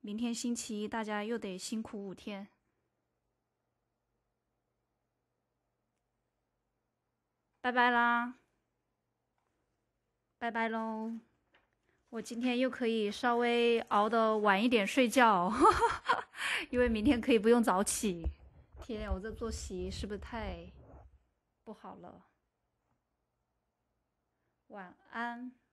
明天星期一，大家又得辛苦五天。拜拜啦，拜拜喽！我今天又可以稍微熬得晚一点睡觉，因为明天可以不用早起。天呀，我这作息是不是太不好了？晚安。